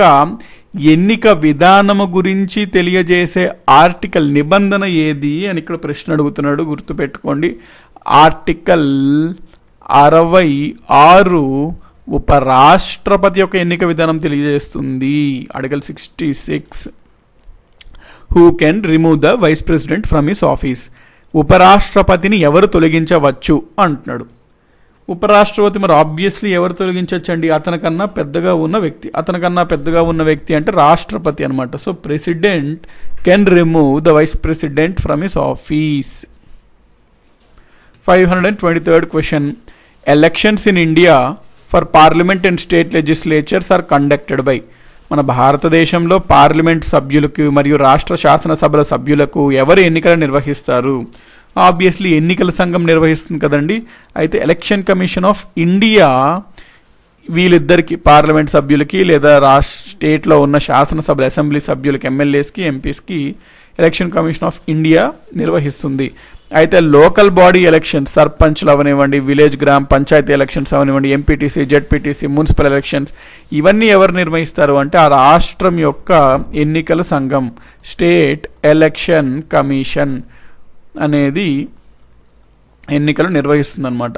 ఎన్నిక విధానము గురించి తెలియజేసే ఆర్టికల్ నిబంధన ఏది అని ఇక్కడ ప్రశ్న అడుగుతున్నాడు గుర్తుపెట్టుకోండి ఆర్టికల్ అరవై ఆరు ఉపరాష్ట్రపతి యొక్క ఎన్నిక విధానం తెలియజేస్తుంది article sixty six who can remove the vice president from his office ఉపరాష్ట్రపతిని ఎవరు తొలగించవచ్చు అంటున్నాడు ఉపరాష్ట్రపతి మరి ఆబ్వియస్లీ ఎవరు తొలగించవచ్చండి అతనికన్నా పెద్దగా ఉన్న వ్యక్తి అతనికన్నా పెద్దగా ఉన్న వ్యక్తి అంటే రాష్ట్రపతి అనమాట so president can remove the vice president from his office five hundred and twenty third question elections in India for parliament and state legislatures are conducted by మన భారతదేశంలో పార్లమెంట్ సభ్యులకు మరియు రాష్ట్ర శాసనసభల సభ్యులకు ఎవరు ఎన్నికలు నిర్వహిస్తారు ఆబ్వియస్లీ ఎన్నికల సంఘం నిర్వహిస్తుంది కదండి అయితే ఎలక్షన్ కమిషన్ ఆఫ్ ఇండియా వీళ్ళిద్దరికి పార్లమెంట్ సభ్యులకి లేదా రాష్ట్ర స్టేట్లో ఉన్న శాసనసభ అసెంబ్లీ సభ్యులకి ఎమ్మెల్యేస్కి ఎంపీస్కి ఎలక్షన్ కమిషన్ ఆఫ్ ఇండియా నిర్వహిస్తుంది అయితే లోకల్ బాడీ ఎలక్షన్స్ సర్పంచ్లు అవనివ్వండి విలేజ్ గ్రామ పంచాయతీ ఎలక్షన్స్ అవనివ్వండి ఎంపీటీసీ జెడ్పీటీసీ మున్సిపల్ ఎలక్షన్స్ ఇవన్నీ ఎవరు నిర్వహిస్తారు అంటే ఆ రాష్ట్రం యొక్క ఎన్నికల సంఘం స్టేట్ ఎలక్షన్ కమిషన్ అనేది ఎన్నికలు నిర్వహిస్తుందన్నమాట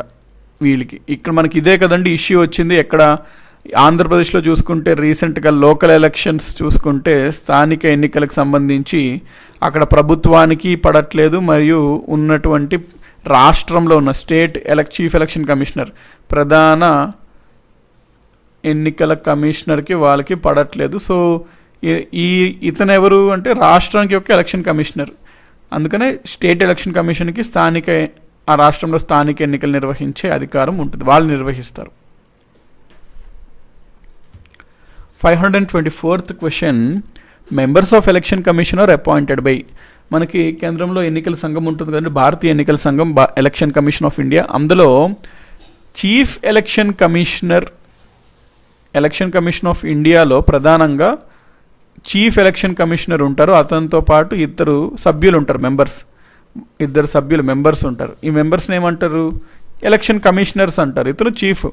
వీళ్ళకి ఇక్కడ మనకి ఇదే కదండి ఇష్యూ వచ్చింది ఎక్కడ ఆంధ్రప్రదేశ్లో చూసుకుంటే రీసెంట్గా లోకల్ ఎలక్షన్స్ చూసుకుంటే స్థానిక ఎన్నికలకు సంబంధించి అక్కడ ప్రభుత్వానికి పడట్లేదు మరియు ఉన్నటువంటి రాష్ట్రంలో ఉన్న state elec chief election commissioner ప్రధాన ఎన్నికల కమిషనర్కి వాళ్ళకి పడట్లేదు సో ఈ ఇతను ఎవరు అంటే రాష్ట్రానికి యొక్క ఎలక్షన్ కమిషనర్ అందుకనే స్టేట్ ఎలక్షన్ కమిషన్కి స్థానిక ఆ రాష్ట్రంలో స్థానిక ఎన్నికలు నిర్వహించే అధికారం ఉంటుంది వాళ్ళు నిర్వహిస్తారు fourth question members of election commission are appointed by మనకి కేంద్రంలో ఎన్నికల సంఘం ఉంటుంది కదండి భారతీయ ఎన్నికల సంఘం ఎలక్షన్ కమిషన్ ఆఫ్ ఇండియా అందులో చీఫ్ ఎలక్షన్ కమిషనర్ ఎలక్షన్ కమిషన్ ఆఫ్ ఇండియాలో ప్రధానంగా చీఫ్ ఎలక్షన్ కమిషనర్ ఉంటారు అతనితో పాటు ఇద్దరు సభ్యులు ఉంటారు మెంబర్స్ ఇద్దరు సభ్యులు మెంబర్స్ ఉంటారు ఈ మెంబర్స్ని ఏమంటారు ఎలక్షన్ కమిషనర్స్ అంటారు ఇతను చీఫ్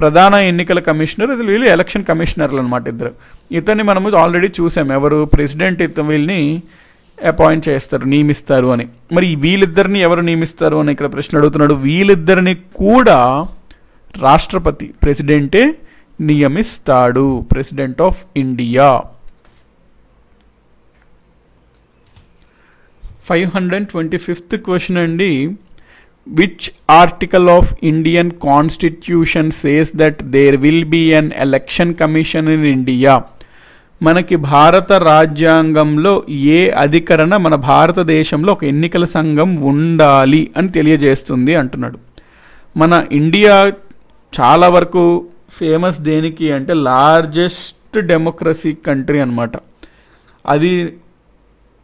ప్రధాన ఎన్నికల కమిషనర్ ఇది వీళ్ళు ఎలక్షన్ కమిషనర్లు అనమాట ఇద్దరు ఇతన్ని మనం ఆల్రెడీ చూసాం ఎవరు ప్రెసిడెంట్ ఇతను వీళ్ళని అపాయింట్ చేస్తారు నియమిస్తారు అని మరి వీళ్ళిద్దరిని ఎవరు నియమిస్తారు అని ఇక్కడ ప్రశ్న అడుగుతున్నాడు వీళ్ళిద్దరిని కూడా రాష్ట్రపతి ప్రెసిడెంటే నియమిస్తాడు president of India five hundred twenty fifth question అండి which article of Indian constitution says that there will be an election commission in India మనకి భారత రాజ్యాంగంలో ఏ అధికరణ మన భారతదేశంలో ఒక ఎన్నికల సంఘం ఉండాలి అని తెలియజేస్తుంది అంటున్నాడు మన ఇండియా చాలా వరకు ఫేమస్ దేనికి అంటే లార్జెస్ట్ డెమోక్రసీ కంట్రీ అనమాట అది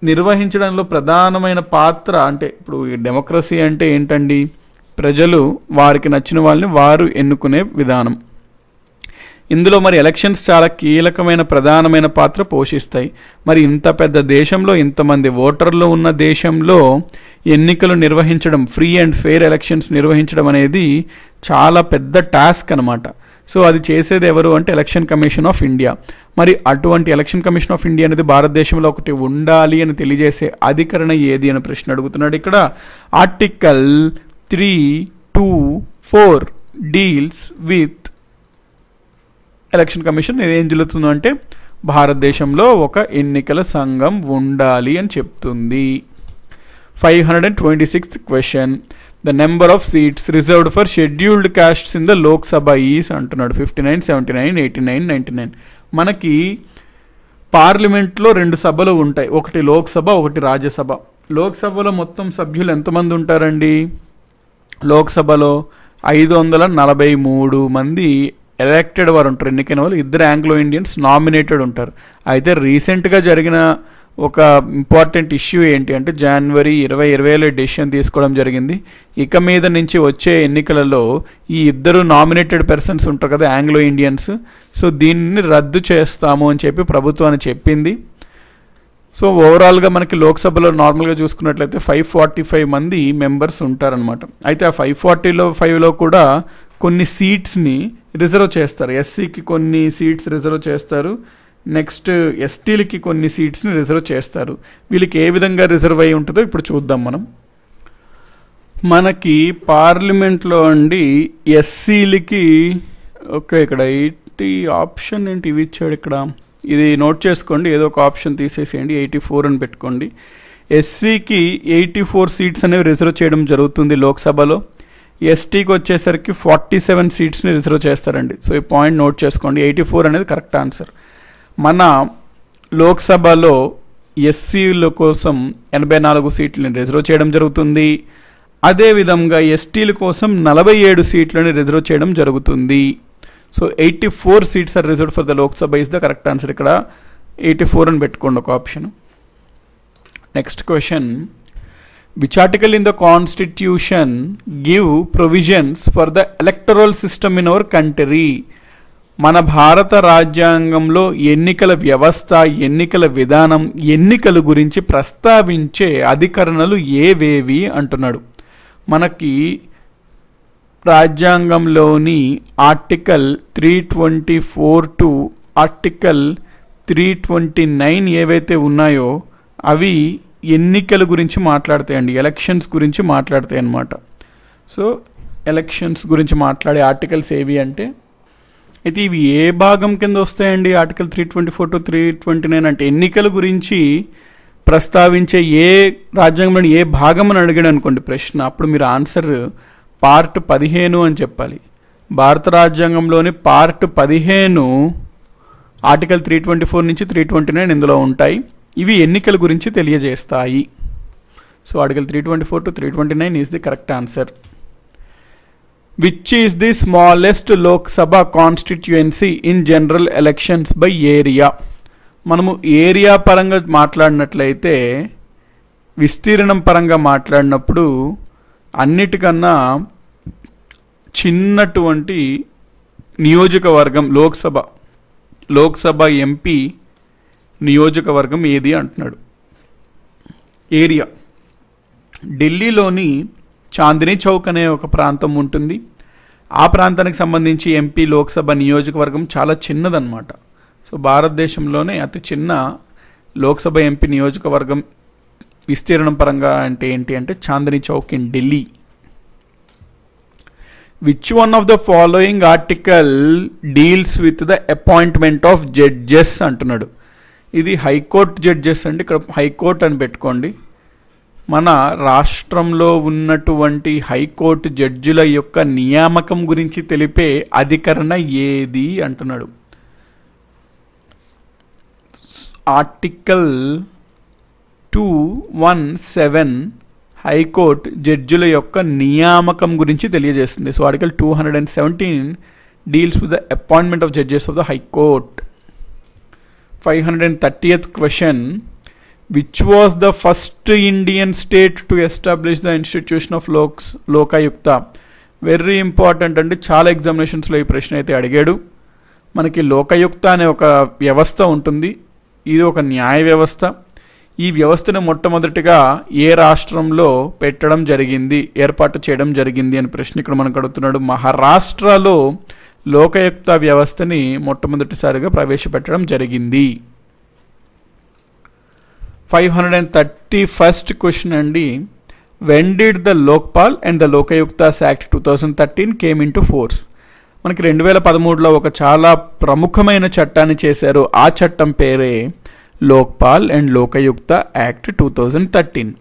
నిర్వహించడంలో ప్రధానమైన పాత్ర అంటే ఇప్పుడు ఈ డెమోక్రసీ అంటే ఏంటండి ప్రజలు వారికి నచ్చిన వాళ్ళని వారు ఎన్నుకునే విధానం ఇందులో మరి ఎలక్షన్స్ చాలా కీలకమైన ప్రధానమైన పాత్ర పోషిస్తాయి మరి ఇంత పెద్ద దేశంలో ఇంతమంది ఓటర్లు ఉన్న దేశంలో ఎన్నికలు నిర్వహించడం ఫ్రీ అండ్ ఫెయిర్ ఎలక్షన్స్ నిర్వహించడం అనేది చాలా పెద్ద టాస్క్ అనమాట సో అది చేసేది ఎవరు అంటే ఎలక్షన్ కమిషన్ ఆఫ్ ఇండియా మరి అటువంటి ఎలక్షన్ కమిషన్ ఆఫ్ ఇండియా అనేది భారతదేశంలో ఒకటి ఉండాలి అని తెలియజేసే అధికరణ ఏది అని ప్రశ్న అడుగుతున్నాడు ఇక్కడ article three two four deals with election commission ఏం అంటే భారతదేశంలో ఒక ఎన్నికల సంఘం ఉండాలి అని చెప్తుంది five hundred and twenty sixth question the number of seats reserved for scheduled castes in the Lok Sabha is అంటున్నాడు fifty nine seventy nine eighty nine ninety nine మనకి పార్లమెంట్లో రెండు సభలు ఉంటాయి ఒకటి లోక్సభ ఒకటి రాజ్యసభ లోక్సభలో మొత్తం సభ్యులు ఎంతమంది ఉంటారండి లోక్సభలో ఐదు వందల నలభై మూడు మంది ఎలక్టెడ్ వారు ఉంటారు ఎన్నికైన వాళ్ళు ఇద్దరు ఆంగ్లో ఇండియన్స్ నామినేటెడ్ ఉంటారు అయితే రీసెంట్గా జరిగిన ఒక ఇంపార్టెంట్ ఇష్యూ ఏంటి అంటే జనవరి ఇరవై ఇరవైలో డెసిషన్ తీసుకోవడం జరిగింది ఇక మీద నుంచి వచ్చే ఎన్నికలలో ఈ ఇద్దరు నామినేటెడ్ పర్సన్స్ ఉంటారు కదా ఆంగ్లో ఇండియన్స్ సో దీన్ని రద్దు చేస్తాము అని చెప్పి ప్రభుత్వాన్ని చెప్పింది సో ఓవరాల్గా మనకి లోక్సభలో నార్మల్గా చూసుకున్నట్లయితే ఫైవ్ ఫార్టీ ఫైవ్ మంది మెంబర్స్ ఉంటారనమాట అయితే ఆ ఫైవ్ ఫార్టీలో ఫైవ్లో కూడా కొన్ని సీట్స్ని రిజర్వ్ చేస్తారు ఎస్సీకి కొన్ని సీట్స్ రిజర్వ్ చేస్తారు నెక్స్ట్ ఎస్టీలకి కొన్ని సీట్స్ని రిజర్వ్ చేస్తారు వీళ్ళకి ఏ విధంగా రిజర్వ్ అయి ఉంటుందో ఇప్పుడు చూద్దాం మనం మనకి పార్లమెంట్లో అండి ఎస్సీలకి ఓకే ఇక్కడ ఎయిటీ ఆప్షన్ ఏంటి ఇవి ఇచ్చాడు ఇక్కడ ఇది నోట్ చేసుకోండి ఏదో ఒక ఆప్షన్ తీసేసేయండి ఎయిటీ ఫోర్ అని పెట్టుకోండి ఎస్సీకి ఎయిటీ ఫోర్ సీట్స్ అనేవి రిజర్వ్ చేయడం జరుగుతుంది లోక్సభలో ఎస్టీకి వచ్చేసరికి ఫార్టీ సెవెన్ సీట్స్ని రిజర్వ్ చేస్తారండి సో ఈ పాయింట్ నోట్ చేసుకోండి ఎయిటీ ఫోర్ అనేది కరెక్ట్ ఆన్సర్ మన లోక్సభలో ఎస్సీల కోసం ఎనభై నాలుగు సీట్లను రిజర్వ్ చేయడం జరుగుతుంది అదేవిధంగా ఎస్టీల కోసం నలభై ఏడు సీట్లను రిజర్వ్ చేయడం జరుగుతుంది so eighty four seats are reserve for the Lok Sabha is the correct answer ఇక్కడ ఎయిటీ ఫోర్ అని పెట్టుకోండి ఒక option next question which article in the constitution give provisions for the electoral system in our country మన భారత రాజ్యాంగంలో ఎన్నికల వ్యవస్థ ఎన్నికల విధానం ఎన్నికల గురించి ప్రస్తావించే అధికరణలు ఏవేవి అంటున్నాడు మనకి రాజ్యాంగంలోని article three twenty four to article three twenty nine ఏవైతే ఉన్నాయో అవి ఎన్నికల గురించి మాట్లాడతాయండి ఎలక్షన్స్ గురించి మాట్లాడతాయి అన్నమాట సో ఎలక్షన్స్ గురించి మాట్లాడే ఆర్టికల్స్ ఏవి అంటే అయితే ఇవి ఏ భాగం కింద వస్తాయండి article three twenty four to three twenty nine అంటే ఎన్నికల గురించి ప్రస్తావించే ఏ రాజ్యాంగంలోని ఏ భాగం అని అడిగాడు అనుకోండి ప్రశ్న అప్పుడు మీరు ఆన్సర్ పార్ట్ పదిహేను అని చెప్పాలి భారత రాజ్యాంగంలోని పార్ట్ పదిహేను ఆర్టికల్ త్రీ ట్వంటీ ఫోర్ నుంచి త్రీ ట్వంటీ నైన్ ఇందులో ఉంటాయి ఇవి ఎన్నికల గురించి తెలియజేస్తాయి so article three twenty four to three twenty nine is the correct answer which is the smallest Lok Sabha constituency in general elections by area మనము area పరంగా మాట్లాడినట్లయితే విస్తీర్ణం పరంగా మాట్లాడినప్పుడు అన్నిటికన్నా చిన్నటువంటి నియోజకవర్గం లోక్సభ లోక్సభ ఎంపీ నియోజకవర్గం ఏది అంటున్నాడు ఏరియా ఢిల్లీలోని చాందినీ చౌక్ అనే ఒక ప్రాంతం ఉంటుంది ఆ ప్రాంతానికి సంబంధించి ఎంపీ లోక్సభ నియోజకవర్గం చాలా చిన్నదనమాట సో భారతదేశంలోనే అతి చిన్న లోక్సభ ఎంపీ నియోజకవర్గం విస్తీర్ణం పరంగా అంటే ఏంటి అంటే Chandni Chowk in Delhi which one of the following article deals with the appointment of judges అంటున్నాడు ఇది హైకోర్టు జడ్జెస్ అంటే ఇక్కడ హైకోర్టు అని పెట్టుకోండి మన రాష్ట్రంలో ఉన్నటువంటి హైకోర్టు జడ్జిల యొక్క నియామకం గురించి తెలిపే అధికరణ ఏది అంటున్నాడు article two one seven high court జడ్జిల యొక్క నియామకం గురించి తెలియజేస్తుంది so article two hundred and seventeen deals with the appointment of judges of the high court five hundred and thirtieth question which was the first Indian state to establish the institution of Lok Lokayukta very important అండి చాలా ఎగ్జామినేషన్స్లో ఈ ప్రశ్న అయితే అడిగాడు మనకి లోకయుక్త అనే ఒక వ్యవస్థ ఉంటుంది ఇది ఒక న్యాయ వ్యవస్థ ఈ వ్యవస్థను మొట్టమొదటిగా ఏ రాష్ట్రంలో పెట్టడం జరిగింది ఏర్పాటు చేయడం జరిగింది అని ప్రశ్న ఇక్కడ మనకు అడుగుతున్నాడు మహారాష్ట్రలో లోకయుక్త వ్యవస్థని మొట్టమొదటిసారిగా ప్రవేశపెట్టడం జరిగింది five hundred and thirty first question అండి when did the Lokpal and the Lokayuktas act two thousand thirteen came into force మనకి రెండు వేల పదమూడులో ఒక చాలా ప్రముఖమైన చట్టాన్ని చేశారు ఆ చట్టం పేరే Lokpal and Lokayukta act two thousand thirteen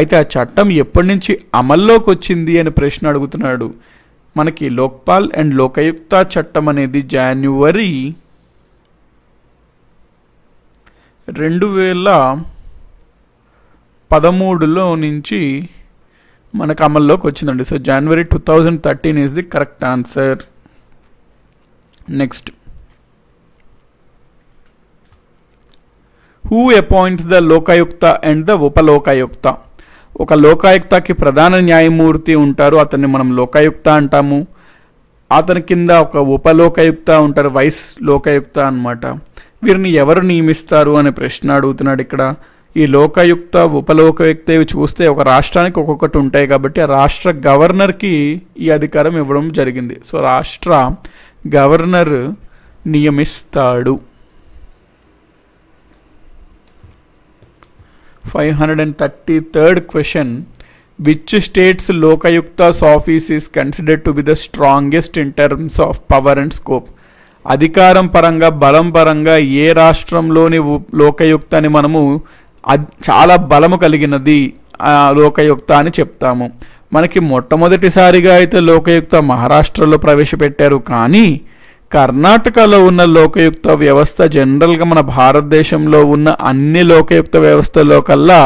అయితే ఆ చట్టం ఎప్పటి నుంచి అమల్లోకి వచ్చింది అని ప్రశ్న అడుగుతున్నాడు మనకి లోక్పాల్ అండ్ లోకయుక్త చట్టం అనేది జాన్యువరి రెండు వేల పదమూడులో నుంచి మనకు అమల్లోకి వచ్చిందండి so January two thousand thirteen is the correct answer next who appoints the Lokayukta and the Upalokayukta ఒక లోకాయుక్తకి ప్రధాన న్యాయమూర్తి ఉంటారు అతన్ని మనం లోకాయుక్త అంటాము అతని కింద ఒక ఉపలోకయుక్త ఉంటారు వైస్ లోకాయుక్త అనమాట వీరిని ఎవరు నియమిస్తారు అనే ప్రశ్న అడుగుతున్నాడు ఇక్కడ ఈ లోకయుక్త ఉపలోకయుక్త ఇవి చూస్తే ఒక రాష్ట్రానికి ఒక్కొక్కటి ఉంటాయి కాబట్టి ఆ రాష్ట్ర గవర్నర్కి ఈ అధికారం ఇవ్వడం జరిగింది సో రాష్ట్ర గవర్నర్ నియమిస్తాడు five hundred and thirty third question which states Lokayukta office is considered to be the strongest in terms of power and scope అధికారం పరంగా బలం పరంగా ఏ రాష్ట్రంలోని లోకయుక్త అని మనము చాలా బలము కలిగినది లోకయుక్త అని చెప్తాము మనకి మొట్టమొదటిసారిగా అయితే లోకయుక్త మహారాష్ట్రలో ప్రవేశపెట్టారు కానీ కర్ణాటకలో ఉన్న లోకయుక్త వ్యవస్థ జనరల్గా మన భారతదేశంలో ఉన్న అన్ని లోకయుక్త వ్యవస్థలో కల్లా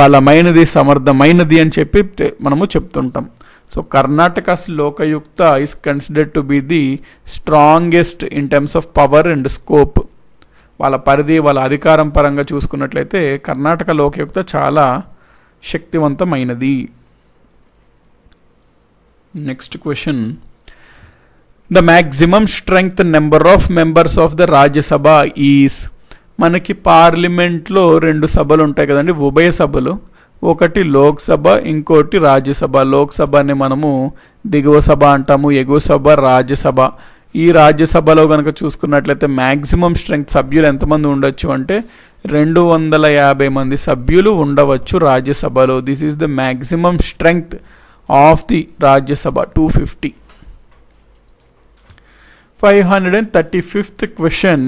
బలమైనది సమర్థమైనది అని చెప్పి మనము చెప్తుంటాం so Karnataka Lokayukta is considered to be the strongest in terms of power and scope వాళ్ళ పరిధి వాళ్ళ అధికారం పరంగా చూసుకున్నట్లయితే కర్ణాటక లోకయుక్త చాలా శక్తివంతమైనది next question the maximum strength number of members of the Rajya Sabha is మనకి పార్లమెంట్లో రెండు సభలు ఉంటాయి కదండి ఉభయ సభలు ఒకటి లోక్సభ ఇంకోటి రాజ్యసభ లోక్సభని మనము దిగువ సభ అంటాము ఎగువ సభ రాజ్యసభ ఈ రాజ్యసభలో కనుక చూసుకున్నట్లయితే మ్యాక్సిమం స్ట్రెంగ్త్ సభ్యులు ఎంతమంది ఉండొచ్చు అంటే రెండు వందల యాభై మంది సభ్యులు ఉండవచ్చు రాజ్యసభలో this is the maximum strength of the Rajya Sabha two fifty five hundred and thirty fifth question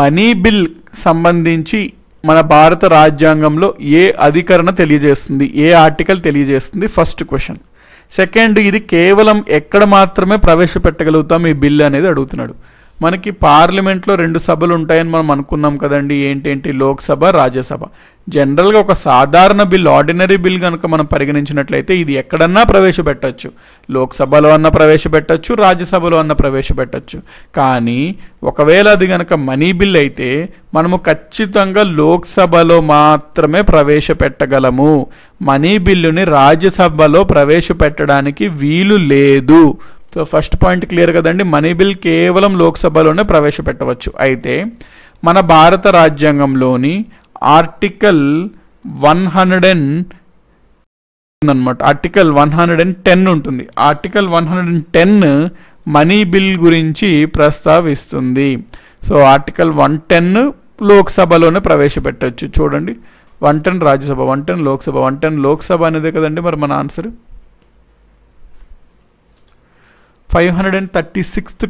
money bill సంబంధించి మన భారత రాజ్యాంగంలో ఏ అధికరణ తెలియజేస్తుంది ఏ ఆర్టికల్ తెలియజేస్తుంది ఫస్ట్ క్వశ్చన్ సెకండ్ ఇది కేవలం ఎక్కడ మాత్రమే ప్రవేశపెట్టగలుగుతాం ఈ బిల్లు అనేది అడుగుతున్నాడు మనకి పార్లమెంట్లో రెండు సభలు ఉంటాయని మనం అనుకున్నాం కదండి ఏంటేంటి లోక్సభ రాజ్యసభ జనరల్గా ఒక సాధారణ బిల్ ఆర్డినరీ బిల్ కనుక మనం పరిగణించినట్లయితే ఇది ఎక్కడన్నా ప్రవేశపెట్టచ్చు లోక్సభలో అన్న ప్రవేశపెట్టచ్చు రాజ్యసభలో అన్న ప్రవేశపెట్టచ్చు కానీ ఒకవేళ అది కనుక మనీ బిల్ అయితే మనము ఖచ్చితంగా లోక్సభలో మాత్రమే ప్రవేశపెట్టగలము మనీ బిల్లుని రాజ్యసభలో ప్రవేశపెట్టడానికి వీలు లేదు సో ఫస్ట్ పాయింట్ క్లియర్ కదండి మనీ బిల్ కేవలం లోక్సభలోనే ప్రవేశపెట్టవచ్చు అయితే మన భారత రాజ్యాంగంలోని ఆర్టికల్ వన్ హండ్రెడ్ అండ్ అనమాట article one hundred and ten ఉంటుంది article one hundred and ten money bill గురించి ప్రస్తావిస్తుంది సో ఆర్టికల్ వన్ టెన్ లోక్సభలోనే ప్రవేశపెట్టవచ్చు చూడండి one ten Rajya Sabha one ten Lok Sabha one ten Lok Sabha అనేదే కదండి మరి మన answer five hundred and thirty sixth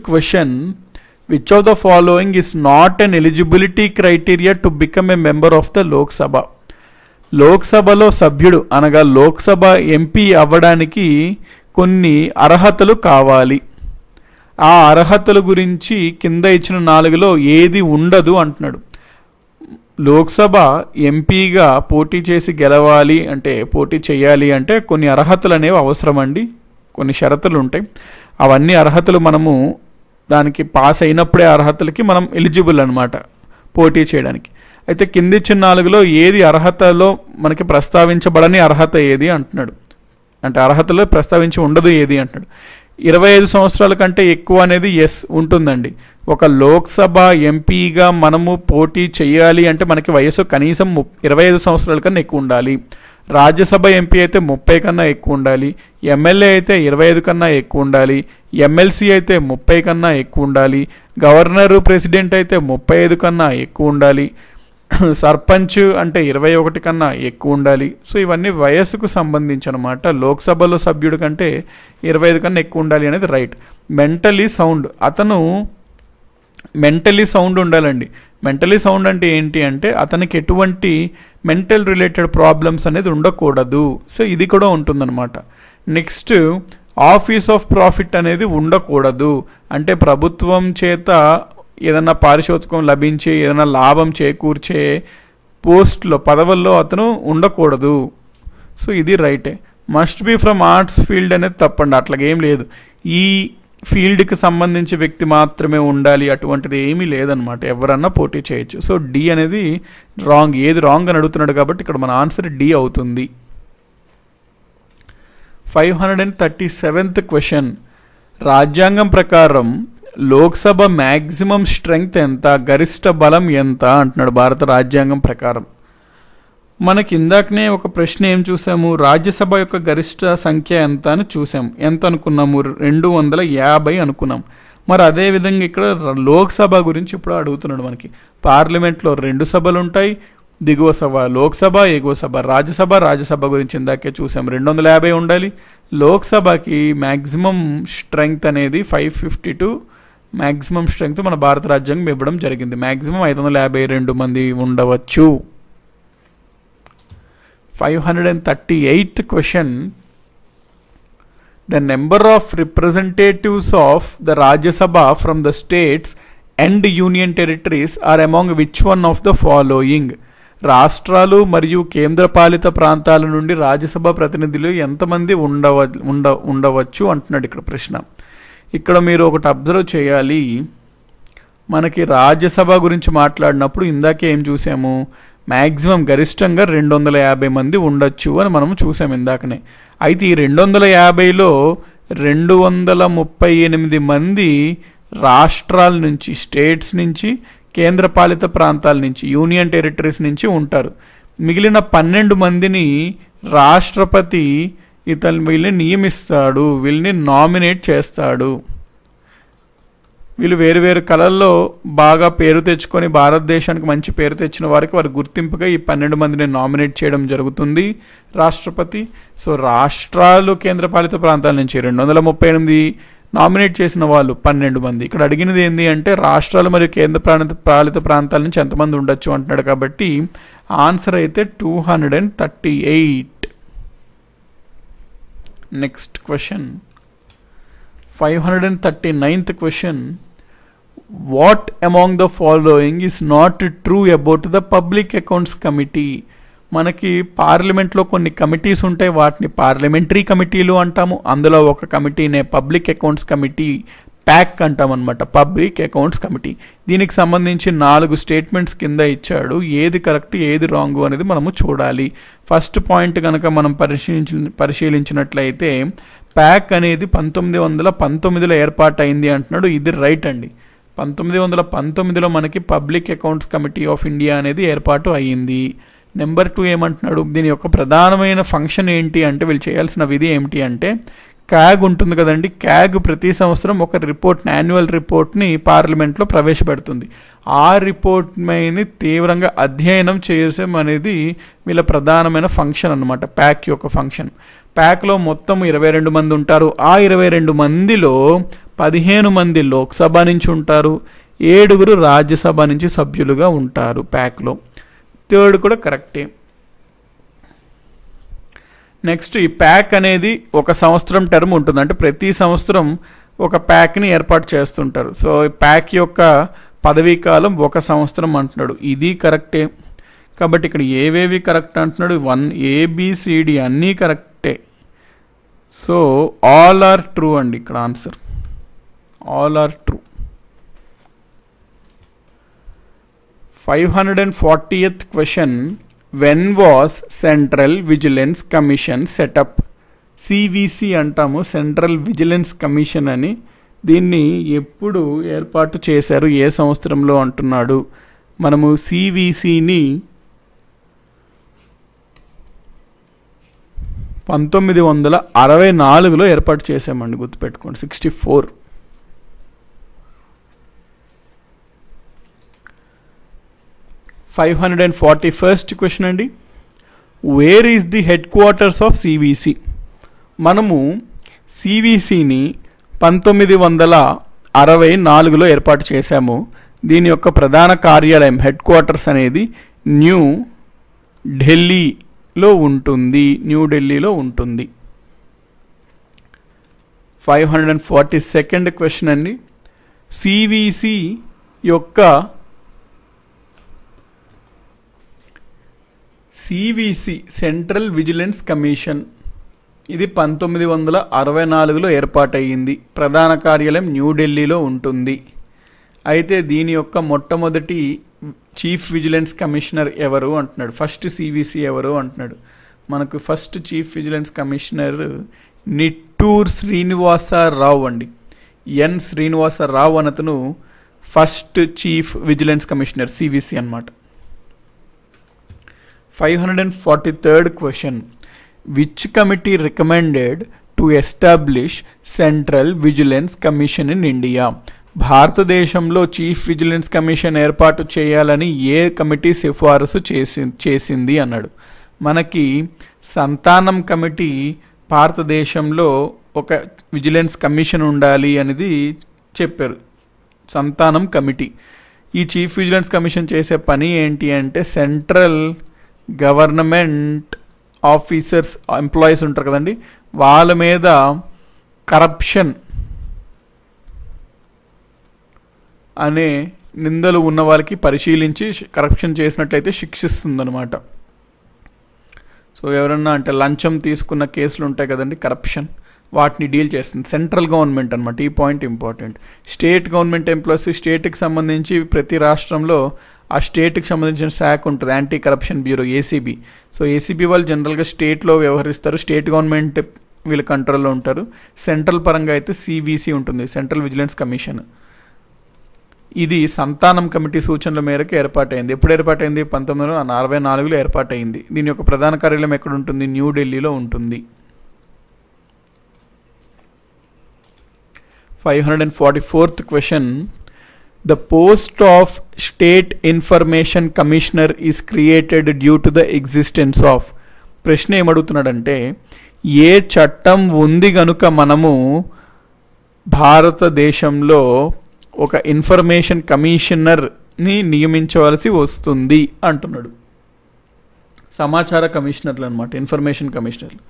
which of of the following is not an eligibility criteria to become member member of the Lok Sabha లోక్సభలో సభ్యుడు అనగా లోక్సభ ఎంపీ అవ్వడానికి కొన్ని అర్హతలు కావాలి ఆ అర్హతల గురించి కింద ఇచ్చిన నాలుగులో ఏది ఉండదు అంటున్నాడు లోక్సభ ఎంపీగా పోటీ చేసి గెలవాలి అంటే పోటీ చేయాలి అంటే కొన్ని అర్హతలు అనేవి అవసరమండి కొన్ని షరతులు ఉంటాయి అవన్నీ అర్హతలు మనము దానికి పాస్ అయినప్పుడే అర్హతలకి మనం ఎలిజిబుల్ అనమాట పోటీ చేయడానికి అయితే కింది నాలుగులో ఏది అర్హతలో మనకి ప్రస్తావించబడని అర్హత ఏది అంటున్నాడు అంటే అర్హతలో ప్రస్తావించి ఉండదు ఏది అంటున్నాడు ఇరవై ఐదు సంవత్సరాల కంటే ఎక్కువ అనేది ఎస్ ఉంటుందండి ఒక లోక్సభ ఎంపీగా మనము పోటీ చేయాలి అంటే మనకి వయసు కనీసం ఇరవై ఐదు సంవత్సరాల కన్నా ఎక్కువ ఉండాలి రాజ్యసభ ఎంపీ అయితే ముప్పై కన్నా ఎక్కువ ఉండాలి ఎమ్మెల్యే అయితే ఇరవై ఐదు కన్నా ఎక్కువ ఉండాలి ఎమ్మెల్సీ అయితే ముప్పై కన్నా ఎక్కువ ఉండాలి గవర్నరు ప్రెసిడెంట్ అయితే ముప్పై ఐదు కన్నా ఎక్కువ ఉండాలి సర్పంచ్ అంటే ఇరవై ఒకటి కన్నా ఎక్కువ ఉండాలి సో ఇవన్నీ వయస్సుకు సంబంధించి అనమాట లోక్సభలో సభ్యుడి కంటే ఇరవై ఐదు కన్నా ఎక్కువ ఉండాలి అనేది రైట్ మెంటలీ సౌండ్ అతను మెంటలీ సౌండ్ ఉండాలండి మెంటలీ సౌండ్ అంటే ఏంటి అంటే అతనికి ఎటువంటి మెంటల్ రిలేటెడ్ ప్రాబ్లమ్స్ అనేది ఉండకూడదు సో ఇది కూడా ఉంటుందన్నమాట నెక్స్ట్ ఆఫీస్ ఆఫ్ ప్రాఫిట్ అనేది ఉండకూడదు అంటే ప్రభుత్వం చేత ఏదైనా పారిశోధకం లభించే ఏదైనా లాభం చేకూర్చే పోస్ట్లో పదవుల్లో అతను ఉండకూడదు సో ఇది రైటే must be from arts field అనేది తప్పండి అట్లాగేం లేదు ఈ ఫీల్డ్కి సంబంధించి వ్యక్తి మాత్రమే ఉండాలి అటువంటిది ఏమీ లేదనమాట ఎవరన్నా పోటీ చేయొచ్చు సో డి అనేది రాంగ్ ఏది రాంగ్ అని అడుగుతున్నాడు కాబట్టి ఇక్కడ మన ఆన్సర్ డి అవుతుంది five hundred and thirty seventh question రాజ్యాంగం ప్రకారం లోక్సభ మ్యాక్సిమం స్ట్రెంగ్త్ ఎంత గరిష్ట బలం ఎంత అంటున్నాడు భారత రాజ్యాంగం ప్రకారం మనకి ఇందాకనే ఒక ప్రశ్న ఏం చూసాము రాజ్యసభ యొక్క గరిష్ట సంఖ్య ఎంత అని చూసాం ఎంత అనుకున్నాము రెండు వందల యాభై అనుకున్నాం మరి అదేవిధంగా ఇక్కడ లోక్సభ గురించి ఇప్పుడు అడుగుతున్నాడు మనకి పార్లమెంట్లో రెండు సభలు ఉంటాయి దిగువ సభ లోక్సభ ఎగువ సభ రాజ్యసభ రాజ్యసభ గురించి ఇందాకే చూసాం రెండు వందల యాభై ఉండాలి లోక్సభకి మ్యాక్సిమం స్ట్రెంగ్త్ అనేది five fifty two maximum strength మన భారత రాజ్యాంగం ఇవ్వడం జరిగింది మ్యాక్సిమం ఐదు వందల యాభై రెండు మంది ఉండవచ్చు 538th question the number of representatives of the Rajya Sabha from the states and union territories are among which one of the following రాష్ట్రాలు మరియు కేంద్రపాలిత ప్రాంతాల నుండి రాజ్యసభ ప్రతినిధులు ఎంతమంది ఉండవ ఉండ ఉండవచ్చు అంటున్నాడు ఇక్కడ ప్రశ్న ఇక్కడ మీరు ఒకటి అబ్జర్వ్ చేయాలి మనకి రాజ్యసభ గురించి మాట్లాడినప్పుడు ఇందాకే ఏం చూసాము మ్యాక్సిమం గరిష్టంగా రెండు వందల యాభై మంది ఉండొచ్చు అని మనం చూసాం ఇందాకనే అయితే ఈ రెండు వందల యాభైలో రెండు వందల ముప్పై ఎనిమిది మంది రాష్ట్రాల నుంచి స్టేట్స్ నుంచి కేంద్రపాలిత ప్రాంతాల నుంచి యూనియన్ టెరిటరీస్ నుంచి ఉంటారు మిగిలిన పన్నెండు మందిని రాష్ట్రపతి ఇతను వీళ్ళని నియమిస్తాడు వీళ్ళని నామినేట్ చేస్తాడు వీళ్ళు వేరు వేరు కళల్లో బాగా పేరు తెచ్చుకొని భారతదేశానికి మంచి పేరు తెచ్చిన వారికి వారి గుర్తింపుగా ఈ పన్నెండు మందిని నామినేట్ చేయడం జరుగుతుంది రాష్ట్రపతి సో రాష్ట్రాలు కేంద్రపాలిత ప్రాంతాల నుంచి రెండు వందల ముప్పై ఎనిమిది నామినేట్ చేసిన వాళ్ళు పన్నెండు మంది ఇక్కడ అడిగినది ఏంటి అంటే రాష్ట్రాలు మరియు కేంద్ర ప్రాంత పాలిత ప్రాంతాల నుంచి ఎంతమంది ఉండొచ్చు అంటున్నాడు కాబట్టి ఆన్సర్ అయితే two hundred and thirty eight next question five hundred and thirty ninth question what among the following is not true about the public accounts committee మనకి పార్లమెంట్లో కొన్ని కమిటీస్ ఉంటాయి వాటిని పార్లమెంటరీ కమిటీలు అంటాము అందులో ఒక కమిటీనే పబ్లిక్ అకౌంట్స్ కమిటీ ప్యాక్ అంటామన్నమాట పబ్లిక్ అకౌంట్స్ కమిటీ దీనికి సంబంధించి నాలుగు స్టేట్మెంట్స్ కింద ఇచ్చాడు ఏది కరెక్ట్ ఏది రాంగు అనేది మనము చూడాలి ఫస్ట్ పాయింట్ కనుక మనం పరిశీలించి పరిశీలించినట్లయితే ప్యాక్ అనేది పంతొమ్మిది వందల పంతొమ్మిదిలో ఏర్పాటైంది అంటున్నాడు ఇది రైట్ అండి పంతొమ్మిది వందల పంతొమ్మిదిలో మనకి public accounts committee of India అనేది ఏర్పాటు అయ్యింది నెంబర్ టూ ఏమంటున్నాడు దీని యొక్క ప్రధానమైన ఫంక్షన్ ఏంటి అంటే వీళ్ళు చేయాల్సిన విధి ఏమిటి అంటే క్యాగ్ ఉంటుంది కదండి క్యాగ్ ప్రతి సంవత్సరం ఒక రిపోర్ట్ యాన్యువల్ రిపోర్ట్ని పార్లమెంట్లో ప్రవేశపెడుతుంది ఆ రిపోర్ట్ మీద తీవ్రంగా అధ్యయనం చేయడం అనేది వీళ్ళ ప్రధానమైన ఫంక్షన్ అనమాట ప్యాక్ యొక్క ఫంక్షన్ ప్యాక్లో మొత్తం ఇరవై రెండు మంది ఉంటారు ఆ ఇరవై రెండు మందిలో పదిహేను మంది లోక్సభ నుంచి ఉంటారు ఏడుగురు రాజ్యసభ నుంచి సభ్యులుగా ఉంటారు ప్యాక్లో థర్డ్ కూడా కరెక్టే నెక్స్ట్ ఈ ప్యాక్ అనేది ఒక సంవత్సరం టర్మ్ ఉంటుంది అంటే ప్రతి సంవత్సరం ఒక ప్యాక్ని ఏర్పాటు చేస్తుంటారు సో ఈ ప్యాక్ యొక్క పదవీ కాలం ఒక సంవత్సరం అంటున్నాడు ఇది కరెక్టే కాబట్టి ఇక్కడ ఏవేవి కరెక్ట్ అంటున్నాడు వన్ ఏబిసిడి అన్నీ కరెక్టే సో ఆల్ ఆర్ ట్రూ అండి ఇక్కడ answer all are true five hundred and forty question question when was central vigilance commission set up CVC అంటాము సెంట్రల్ విజిలెన్స్ కమిషన్ అని దీన్ని ఎప్పుడు ఏర్పాటు చేశారు ఏ సంవత్సరంలో అంటున్నాడు మనము సివిసిని పంతొమ్మిది వందల అరవై నాలుగులో ఏర్పాటు చేసామండి గుర్తుపెట్టుకోండి sixty four five hundred and forty first question అండి where is the headquarters of CVC మనము సివిసిని పంతొమ్మిది వందల అరవై నాలుగులో ఏర్పాటు చేశాము దీని యొక్క ప్రధాన కార్యాలయం హెడ్ క్వార్టర్స్ అనేది న్యూ ఢిల్లీలో ఉంటుంది న్యూఢిల్లీలో ఉంటుంది five hundred and forty second question అండి సివిసి యొక్క సివిసి సెంట్రల్ విజిలెన్స్ కమిషన్ ఇది పంతొమ్మిది వందల అరవై నాలుగులో ఏర్పాటయ్యింది ప్రధాన కార్యాలయం న్యూఢిల్లీలో ఉంటుంది అయితే దీని యొక్క మొట్టమొదటి చీఫ్ విజిలెన్స్ కమిషనర్ ఎవరు అంటున్నాడు ఫస్ట్ సివిసి ఎవరు అంటున్నాడు మనకు first chief vigilance commissioner Nittoor Srinivasa Rao అండి ఎన్ శ్రీనివాసరావు అనతను first chief vigilance commissioner CVC అనమాట five hundred and forty third question which committee recommended to establish central vigilance commission in India భారతదేశంలో chief vigilance commission ఏర్పాటు చేయాలని ఏ committee సిఫారసు చేసి చేసింది అన్నాడు మనకి సంతానం కమిటీ భారతదేశంలో ఒక విజిలెన్స్ కమిషన్ ఉండాలి అనేది చెప్పారు సంతానం కమిటీ ఈ చీఫ్ విజిలెన్స్ కమిషన్ చేసే పని ఏంటి అంటే సెంట్రల్ గవర్నమెంట్ ఆఫీసర్స్ ఎంప్లాయీస్ ఉంటారు కదండి వాళ్ళ మీద కరప్షన్ అనే నిందలు ఉన్న వాళ్ళకి పరిశీలించి కరప్షన్ చేసినట్లయితే శిక్షిస్తుందనమాట సో ఎవరన్నా అంటే లంచం తీసుకున్న కేసులు ఉంటాయి కదండి కరప్షన్ వాటిని డీల్ చేస్తుంది సెంట్రల్ గవర్నమెంట్ అనమాట ఈ point important state government employees స్టేట్కి సంబంధించి ప్రతి రాష్ట్రంలో ఆ స్టేట్కి సంబంధించిన శాఖ ఉంటుంది anti corruption bureau ACB so ACB వాళ్ళు జనరల్గా స్టేట్లో వ్యవహరిస్తారు స్టేట్ గవర్నమెంట్ వీళ్ళ కంట్రోల్లో ఉంటారు సెంట్రల్ పరంగా అయితే సిబిసి ఉంటుంది సెంట్రల్ విజిలెన్స్ కమిషన్ ఇది సంతానం కమిటీ సూచనల మేరకు ఏర్పాటైంది ఎప్పుడు ఏర్పాటైంది పంతొమ్మిది వందల అరవై నాలుగులో ఏర్పాటైంది దీని యొక్క ప్రధాన కార్యాలయం ఎక్కడ ఉంటుంది న్యూఢిల్లీలో ఉంటుంది five hundred and forty fourth question the post of state information commissioner is created due to the existence of ప్రశ్న ఏమడుగుతున్నాడంటే ఏ చట్టం ఉంది గనుక మనము భారతదేశంలో ఒక ఇన్ఫర్మేషన్ కమిషనర్ని నియమించవలసి వస్తుంది అంటున్నాడు సమాచార కమిషనర్లు అనమాట ఇన్ఫర్మేషన్ కమిషనర్లు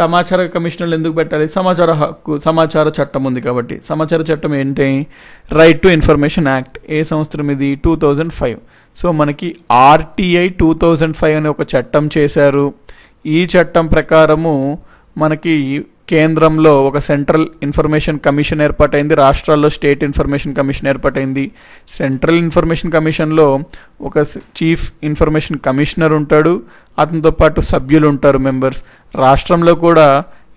సమాచార కమిషనర్లు ఎందుకు పెట్టాలి సమాచార హక్కు సమాచార చట్టం ఉంది కాబట్టి సమాచార చట్టం ఏంటి రైట్ టు ఇన్ఫర్మేషన్ యాక్ట్ ఏ సంవత్సరం ఇది టూ థౌజండ్ ఫైవ్ సో మనకి ఆర్టీఐ టూ థౌజండ్ ఫైవ్ అనే ఒక చట్టం చేశారు ఈ చట్టం ప్రకారము మనకి కేంద్రంలో ఒక సెంట్రల్ ఇన్ఫర్మేషన్ కమిషన్ ఏర్పాటైంది రాష్ట్రాల్లో స్టేట్ ఇన్ఫర్మేషన్ కమిషన్ ఏర్పాటైంది సెంట్రల్ ఇన్ఫర్మేషన్ కమిషన్లో ఒక చీఫ్ ఇన్ఫర్మేషన్ కమిషనర్ ఉంటాడు అతనితో పాటు సభ్యులు ఉంటారు మెంబర్స్ రాష్ట్రంలో కూడా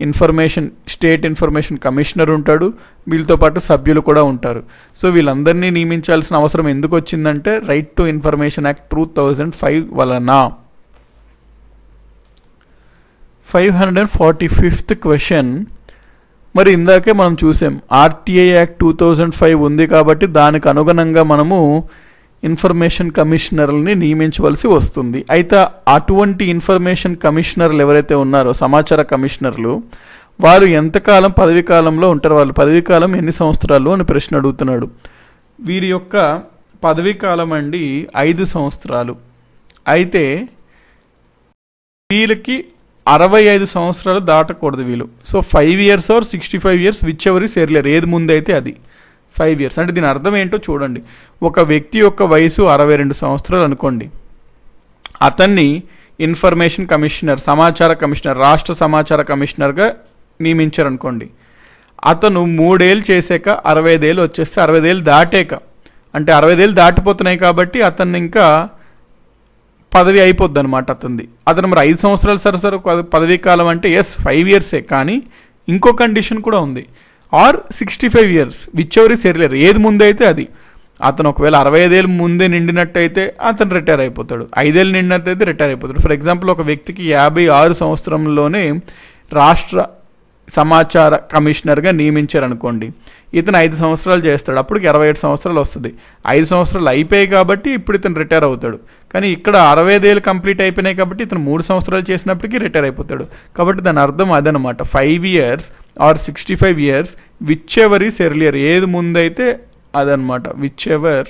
ఇన్ఫర్మేషన్ స్టేట్ ఇన్ఫర్మేషన్ కమిషనర్ ఉంటాడు వీళ్ళతో పాటు సభ్యులు కూడా ఉంటారు సో వీళ్ళందరినీ నియమించాల్సిన అవసరం ఎందుకు వచ్చిందంటే right to information act two thousand five వలన five hundred forty fifth question మరి ఇందాకే మనం చూసాం RTI act two thousand five ఉంది కాబట్టి దానికి అనుగుణంగా మనము ఇన్ఫర్మేషన్ కమిషనర్ని నియమించవలసి వస్తుంది అయితే అటువంటి ఇన్ఫర్మేషన్ కమిషనర్లు ఎవరైతే ఉన్నారో సమాచార కమిషనర్లు వారు ఎంతకాలం పదవీ కాలంలో ఉంటారు వాళ్ళు పదవీ కాలం ఎన్ని సంవత్సరాలు అని ప్రశ్న అడుగుతున్నాడు వీరి యొక్క పదవీ కాలం అండి ఐదు సంవత్సరాలు అయితే వీళ్ళకి అరవై ఐదు సంవత్సరాలు దాటకూడదు వీళ్ళు so five years or sixty five years whichever is earlier ఏది ముందైతే అది ఫైవ్ ఇయర్స్ అంటే దీని అర్థం ఏంటో చూడండి ఒక వ్యక్తి యొక్క వయసు అరవై రెండు సంవత్సరాలు అనుకోండి అతన్ని ఇన్ఫర్మేషన్ కమిషనర్ సమాచార కమిషనర్ రాష్ట్ర సమాచార కమిషనర్గా నియమించారనుకోండి అతను మూడేళ్ళు చేశాక అరవైదేళ్ళు వచ్చేస్తే అరవైదేళ్ళు దాటాక అంటే అరవై ఏళ్ళు దాటిపోతున్నాయి కాబట్టి అతన్ని ఇంకా పదవి అయిపోద్ది అనమాట అతనిది అతను మరి ఐదు సంవత్సరాలు సరసర పదవీ కాలం అంటే ఎస్ ఫైవ్ ఇయర్సే కానీ ఇంకో కండిషన్ కూడా ఉంది or sixty five years whichever is earlier ఏది ముందైతే అది అతను ఒకవేళ అరవై ఐదేళ్ళు ముందే నిండినట్టయితే అతను రిటైర్ అయిపోతాడు ఐదేళ్ళు నిండినట్టయితే రిటైర్ అయిపోతాడు ఫర్ ఎగ్జాంపుల్ ఒక వ్యక్తికి యాభై ఆరు సంవత్సరంలోనే రాష్ట్ర సమాచార కమిషనర్గా నియమించారనుకోండి ఇతను ఐదు సంవత్సరాలు చేస్తాడు అప్పటికి ఇరవై ఏడు సంవత్సరాలు వస్తుంది ఐదు సంవత్సరాలు అయిపోయాయి కాబట్టి ఇప్పుడు ఇతను రిటైర్ అవుతాడు కానీ ఇక్కడ అరవై ఐదేళ్ళు కంప్లీట్ అయిపోయినాయి కాబట్టి ఇతను మూడు సంవత్సరాలు చేసినప్పటికీ రిటైర్ అయిపోతాడు కాబట్టి దాని అర్థం అదనమాట five years or sixty five years whichever is earlier ఏది ముందైతే అదనమాట విచ్ ఎవర్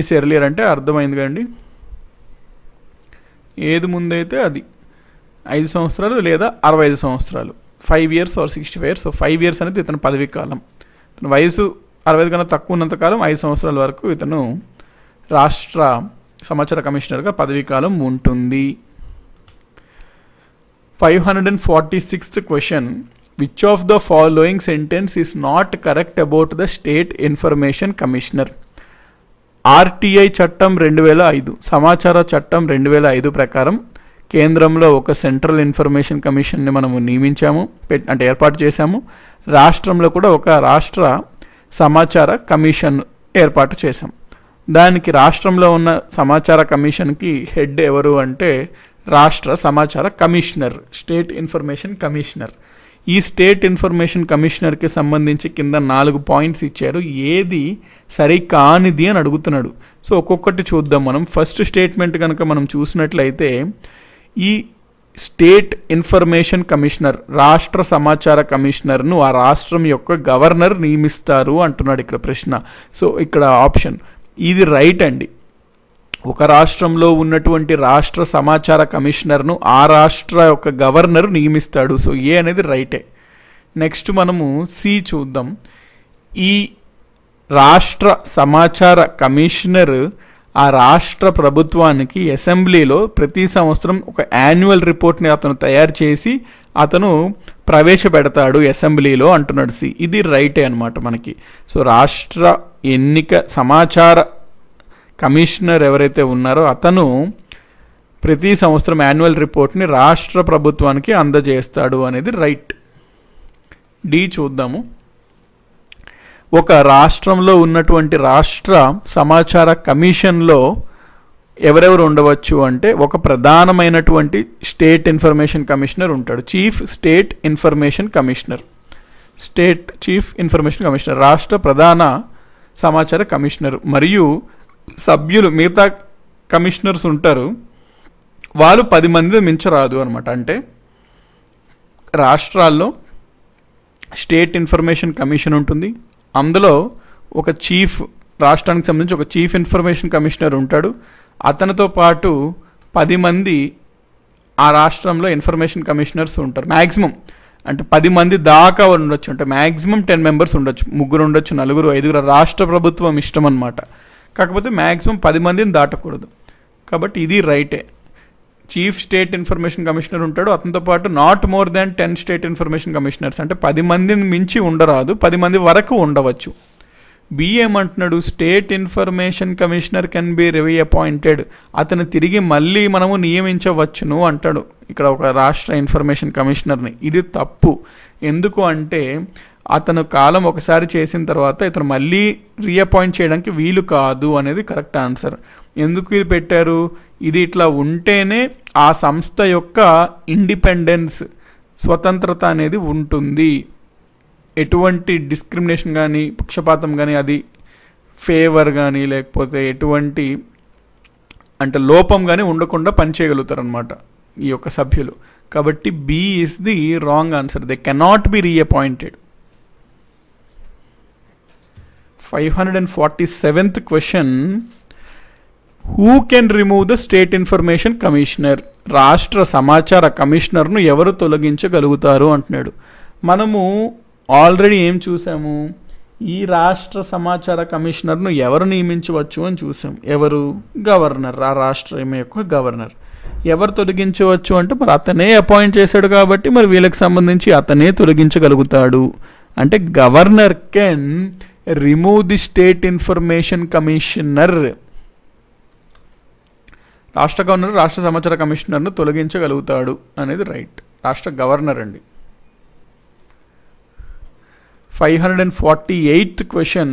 ఈస్ ఎర్లియర్ అంటే అర్థమైంది కండి ఏది ముందైతే అది ఐదు సంవత్సరాలు లేదా అరవై ఐదు సంవత్సరాలు five years or sixty five years five years అనేది ఇతను పదవి కాలం ఇతను వయసు అరవై కన్నా తక్కువ ఉన్నంతకాలం ఐదు సంవత్సరాల వరకు ఇతను రాష్ట్ర సమాచార కమిషనర్గా పదవీకాలం ఉంటుంది five hundred and forty sixth question which of the following sentence is not correct about the state information commissioner RTI చట్టం రెండు వేల ఐదు సమాచార చట్టం రెండు వేల ఐదు ప్రకారం కేంద్రంలో ఒక సెంట్రల్ ఇన్ఫర్మేషన్ కమిషన్ని మనము నియమించాము అంటే ఏర్పాటు చేశాము రాష్ట్రంలో కూడా ఒక రాష్ట్ర సమాచార కమిషన్ ఏర్పాటు చేశాం దానికి రాష్ట్రంలో ఉన్న సమాచార కమిషన్కి హెడ్ ఎవరు అంటే రాష్ట్ర సమాచార కమిషనర్ స్టేట్ ఇన్ఫర్మేషన్ కమిషనర్ ఈ స్టేట్ ఇన్ఫర్మేషన్ కమిషనర్కి సంబంధించి కింద నాలుగు పాయింట్స్ ఇచ్చారు ఏది సరి కానిది అని అడుగుతున్నాడు సో ఒక్కొక్కటి చూద్దాం మనం ఫస్ట్ స్టేట్మెంట్ కనుక మనం చూసినట్లయితే ఈ స్టేట్ ఇన్ఫర్మేషన్ కమిషనర్ రాష్ట్ర సమాచార కమిషనర్ను ఆ రాష్ట్రం యొక్క గవర్నర్ నియమిస్తారు అంటున్నాడు ఇక్కడ ప్రశ్న సో ఇక్కడ ఆప్షన్ ఇది రైట్ అండి ఒక రాష్ట్రంలో ఉన్నటువంటి రాష్ట్ర సమాచార కమిషనర్ను ఆ రాష్ట్ర యొక్క గవర్నర్ నియమిస్తాడు సో ఏ అనేది రైటే నెక్స్ట్ మనము సి చూద్దాం ఈ రాష్ట్ర సమాచార కమిషనర్ ఆ రాష్ట్ర ప్రభుత్వానికి అసెంబ్లీలో ప్రతి సంవత్సరం ఒక యాన్యువల్ రిపోర్ట్ని అతను తయారు చేసి అతను ప్రవేశపెడతాడు అసెంబ్లీలో అంటున్నాడు సి ఇది రైటే అనమాట మనకి సో రాష్ట్ర ఎన్నిక సమాచార కమిషనర్ ఎవరైతే ఉన్నారో అతను ప్రతి సంవత్సరం యాన్యువల్ రిపోర్ట్ని రాష్ట్ర ప్రభుత్వానికి అందజేస్తాడు అనేది రైట్ డి చూద్దాము ఒక రాష్ట్రంలో ఉన్నటువంటి రాష్ట్ర సమాచార కమిషన్లో ఎవరెవరు ఉండవచ్చు అంటే ఒక ప్రధానమైనటువంటి స్టేట్ ఇన్ఫర్మేషన్ కమిషనర్ ఉంటాడు chief state information commissioner state chief information commissioner రాష్ట్ర ప్రధాన సమాచార కమిషనర్ మరియు సభ్యులు మిగతా కమిషనర్స్ ఉంటారు వాళ్ళు పది మంది మించరాదు అనమాట అంటే రాష్ట్రాల్లో స్టేట్ ఇన్ఫర్మేషన్ కమిషన్ ఉంటుంది అందులో ఒక చీఫ్ రాష్ట్రానికి సంబంధించి ఒక చీఫ్ ఇన్ఫర్మేషన్ కమిషనర్ ఉంటాడు అతనితో పాటు పది మంది ఆ రాష్ట్రంలో ఇన్ఫర్మేషన్ కమిషనర్స్ ఉంటారు మ్యాక్సిమం అంటే పది మంది దాకా ఉండొచ్చు అంటే మ్యాక్సిమం టెన్ మెంబర్స్ ఉండొచ్చు ముగ్గురు ఉండొచ్చు నలుగురు ఐదుగురు రాష్ట్ర ప్రభుత్వం ఇష్టం అనమాట కాకపోతే మ్యాక్సిమం పది మందిని దాటకూడదు కాబట్టి ఇది రైటే చీఫ్ స్టేట్ ఇన్ఫర్మేషన్ కమిషనర్ ఉంటాడు అతనితో పాటు not more than ten state information commissioners అంటే పది మందిని మించి ఉండరాదు పది మంది వరకు ఉండవచ్చు బిఏమంటున్నాడు state information commissioner can be reappointed అతను తిరిగి మళ్ళీ మనము నియమించవచ్చును అంటాడు ఇక్కడ ఒక రాష్ట్ర ఇన్ఫర్మేషన్ కమిషనర్ని ఇది తప్పు ఎందుకు అంటే అతను కాలం ఒకసారి చేసిన తర్వాత ఇతను మళ్ళీ రీఅపాయింట్ చేయడానికి వీలు కాదు అనేది కరెక్ట్ ఆన్సర్ ఎందుకు పెట్టారు ఇది ఇట్లా ఉంటేనే ఆ సంస్థ యొక్క ఇండిపెండెన్స్ స్వతంత్రత అనేది ఉంటుంది ఎటువంటి డిస్క్రిమినేషన్ కానీ పక్షపాతం కానీ అది ఫేవర్ కానీ లేకపోతే ఎటువంటి అంటే లోపం కానీ ఉండకుండా పనిచేయగలుగుతారనమాట ఈ యొక్క సభ్యులు కాబట్టి B is the wrong answer they cannot be reappointed five hundred and forty seventh question who can remove the state information commissioner రాష్ట్ర సమాచార కమిషనర్ను ఎవరు తొలగించగలుగుతారు అంటున్నాడు మనము ఆల్రెడీ ఏం చూసాము ఈ రాష్ట్ర సమాచార కమిషనర్ను ఎవరు నియమించవచ్చు అని చూసాం ఎవరు గవర్నర్ ఆ రాష్ట్రం యొక్క గవర్నర్ ఎవరు తొలగించవచ్చు అంటే మరి అతనే అపాయింట్ చేశాడు కాబట్టి మరి వీళ్ళకి సంబంధించి అతనే తొలగించగలుగుతాడు అంటే governor can remove the state information commissioner రాష్ట్ర గవర్నర్ రాష్ట్ర సమాచార కమిషనర్ను తొలగించగలుగుతాడు అనేది రైట్ రాష్ట్ర గవర్నర్ అండి five hundred and forty eighth question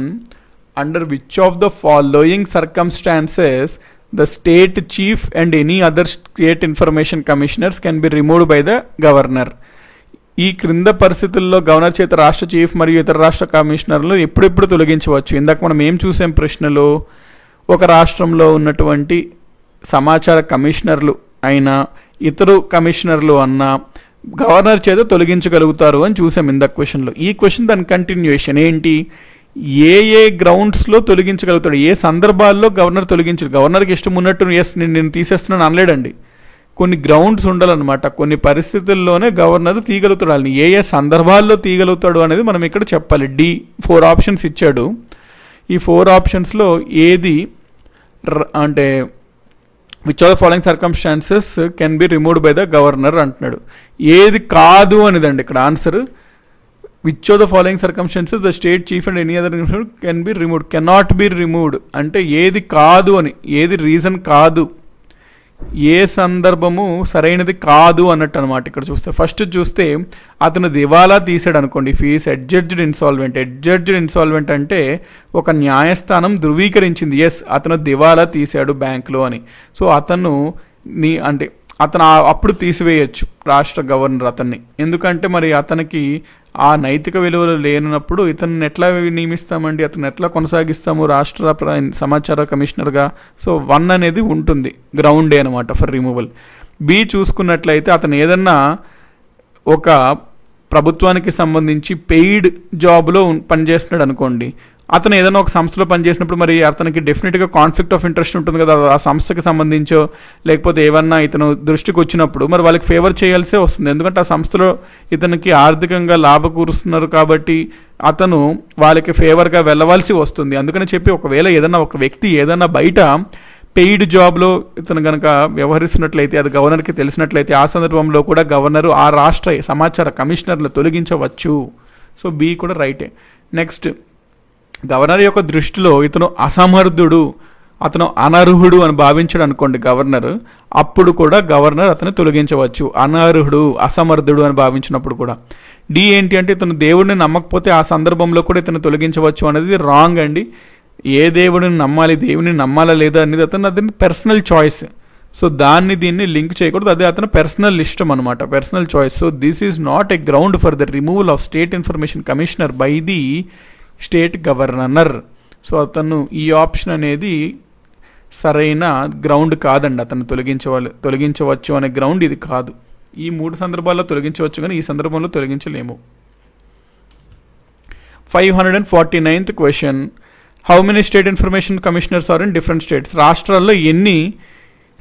under which of the following circumstances the state chief and any other state information commissioners can be removed by the governor ఈ క్రింద పరిస్థితుల్లో గవర్నర్ చేత రాష్ట్ర చీఫ్ మరియు ఇతర రాష్ట్ర కమిషనర్లు ఎప్పుడెప్పుడు తొలగించవచ్చు ఇందాక మనం ఏం చూసాం ప్రశ్నలో ఒక రాష్ట్రంలో ఉన్నటువంటి సమాచార కమిషనర్లు అయినా ఇతరు కమిషనర్లు అన్నా గవర్నర్ చేత తొలగించగలుగుతారు అని చూసాం ఇందాక క్వశ్చన్లో ఈ క్వశ్చన్ దాని కంటిన్యూషన్ ఏంటి ఏ ఏ గ్రౌండ్స్లో తొలగించగలుగుతాడు ఏ సందర్భాల్లో గవర్నర్ తొలగించడు గవర్నర్కి ఇష్టం ఉన్నట్టు ఎస్ నేను నేను తీసేస్తున్నాను అనలేడండి కొన్ని గ్రౌండ్స్ ఉండాలన్నమాట కొన్ని పరిస్థితుల్లోనే గవర్నర్ తీయగలుగుతాడు వాళ్ళని ఏ ఏ సందర్భాల్లో తీయగలుగుతాడు అనేది మనం ఇక్కడ చెప్పాలి డి ఫోర్ ఆప్షన్స్ ఇచ్చాడు ఈ ఫోర్ ఆప్షన్స్లో ఏది అంటే which are the following circumstances can be removed by the governor అంటున్నాడు ఏది కాదు అనేదండి ఇక్కడ answer which are the following circumstances the state chief and any other can be removed cannot be removed అంటే ఏది కాదు అని ఏది రీజన్ కాదు ఏ సందర్భము సరైనది కాదు అన్నట్టు అనమాట ఇక్కడ చూస్తే ఫస్ట్ చూస్తే అతను దివాలా తీసాడు అనుకోండి ఫీజ్ ఎడ్జడ్జ్డ్ ఇన్సాల్వెంట్ ఎడ్జడ్జ్డ్ ఇన్సాల్వెంట్ అంటే ఒక న్యాయస్థానం ధృవీకరించింది ఎస్ అతను దివాలా తీశాడు బ్యాంకులో అని సో అతను నీ అంటే అతను అప్పుడు తీసివేయచ్చు రాష్ట్ర గవర్నర్ అతన్ని ఎందుకంటే మరి అతనికి ఆ నైతిక విలువలు లేనప్పుడు ఇతన్ని ఎట్లా నియమిస్తామండి అతను ఎట్లా కొనసాగిస్తాము రాష్ట్ర సమాచార కమిషనర్గా సో వన్ అనేది ఉంటుంది గ్రౌండ్ డే అనమాట ఫర్ రిమూవల్ బి చూసుకున్నట్లయితే అతను ఏదన్నా ఒక ప్రభుత్వానికి సంబంధించి పెయిడ్ జాబ్లో పనిచేస్తున్నాడు అనుకోండి అతను ఏదైనా ఒక సంస్థలో పనిచేసినప్పుడు మరి అతనికి డెఫినెట్గా కాన్ఫ్లిక్ట్ ఆఫ్ ఇంట్రెస్ట్ ఉంటుంది కదా ఆ సంస్థకి సంబంధించో లేకపోతే ఏమన్నా ఇతను దృష్టికి వచ్చినప్పుడు మరి వాళ్ళకి ఫేవర్ చేయాల్సే వస్తుంది ఎందుకంటే ఆ సంస్థలో ఇతనికి ఆర్థికంగా లాభ కూరుస్తున్నారు కాబట్టి అతను వాళ్ళకి ఫేవర్గా వెళ్ళవలసి వస్తుంది అందుకని చెప్పి ఒకవేళ ఏదైనా ఒక వ్యక్తి ఏదైనా బయట పెయిడ్ జాబ్లో ఇతను కనుక వ్యవహరిస్తున్నట్లయితే అది గవర్నర్కి తెలిసినట్లయితే ఆ సందర్భంలో కూడా గవర్నరు ఆ రాష్ట్ర సమాచార కమిషనర్లు తొలగించవచ్చు సో బి కూడా రైటే నెక్స్ట్ గవర్నర్ యొక్క దృష్టిలో ఇతను అసమర్థుడు అతను అనర్హుడు అని భావించాడు అనుకోండి గవర్నర్ అప్పుడు కూడా గవర్నర్ అతను తొలగించవచ్చు అనర్హుడు అసమర్థుడు అని భావించినప్పుడు కూడా డి ఏంటి అంటే ఇతను దేవుడిని నమ్మకపోతే ఆ సందర్భంలో కూడా ఇతను తొలగించవచ్చు అనేది రాంగ్ అండి ఏ దేవుడిని నమ్మాలి దేవుని నమ్మాలా లేదా అనేది అతను అతని పర్సనల్ చాయిస్ సో దాన్ని దీన్ని లింక్ చేయకూడదు అదే అతను పర్సనల్ ఇష్టం అనమాట personal choice so this is not a ground for the removal of state information commissioner by the state governor so అతను ఈ ఆప్షన్ అనేది సరైన గ్రౌండ్ కాదండి అతను తొలగించవాలి తొలగించవచ్చు అనే గ్రౌండ్ ఇది కాదు ఈ మూడు సందర్భాల్లో తొలగించవచ్చు కానీ ఈ సందర్భంలో తొలగించలేము five hundred and forty ninth question how many state information commissioners are in different states రాష్ట్రాల్లో ఎన్ని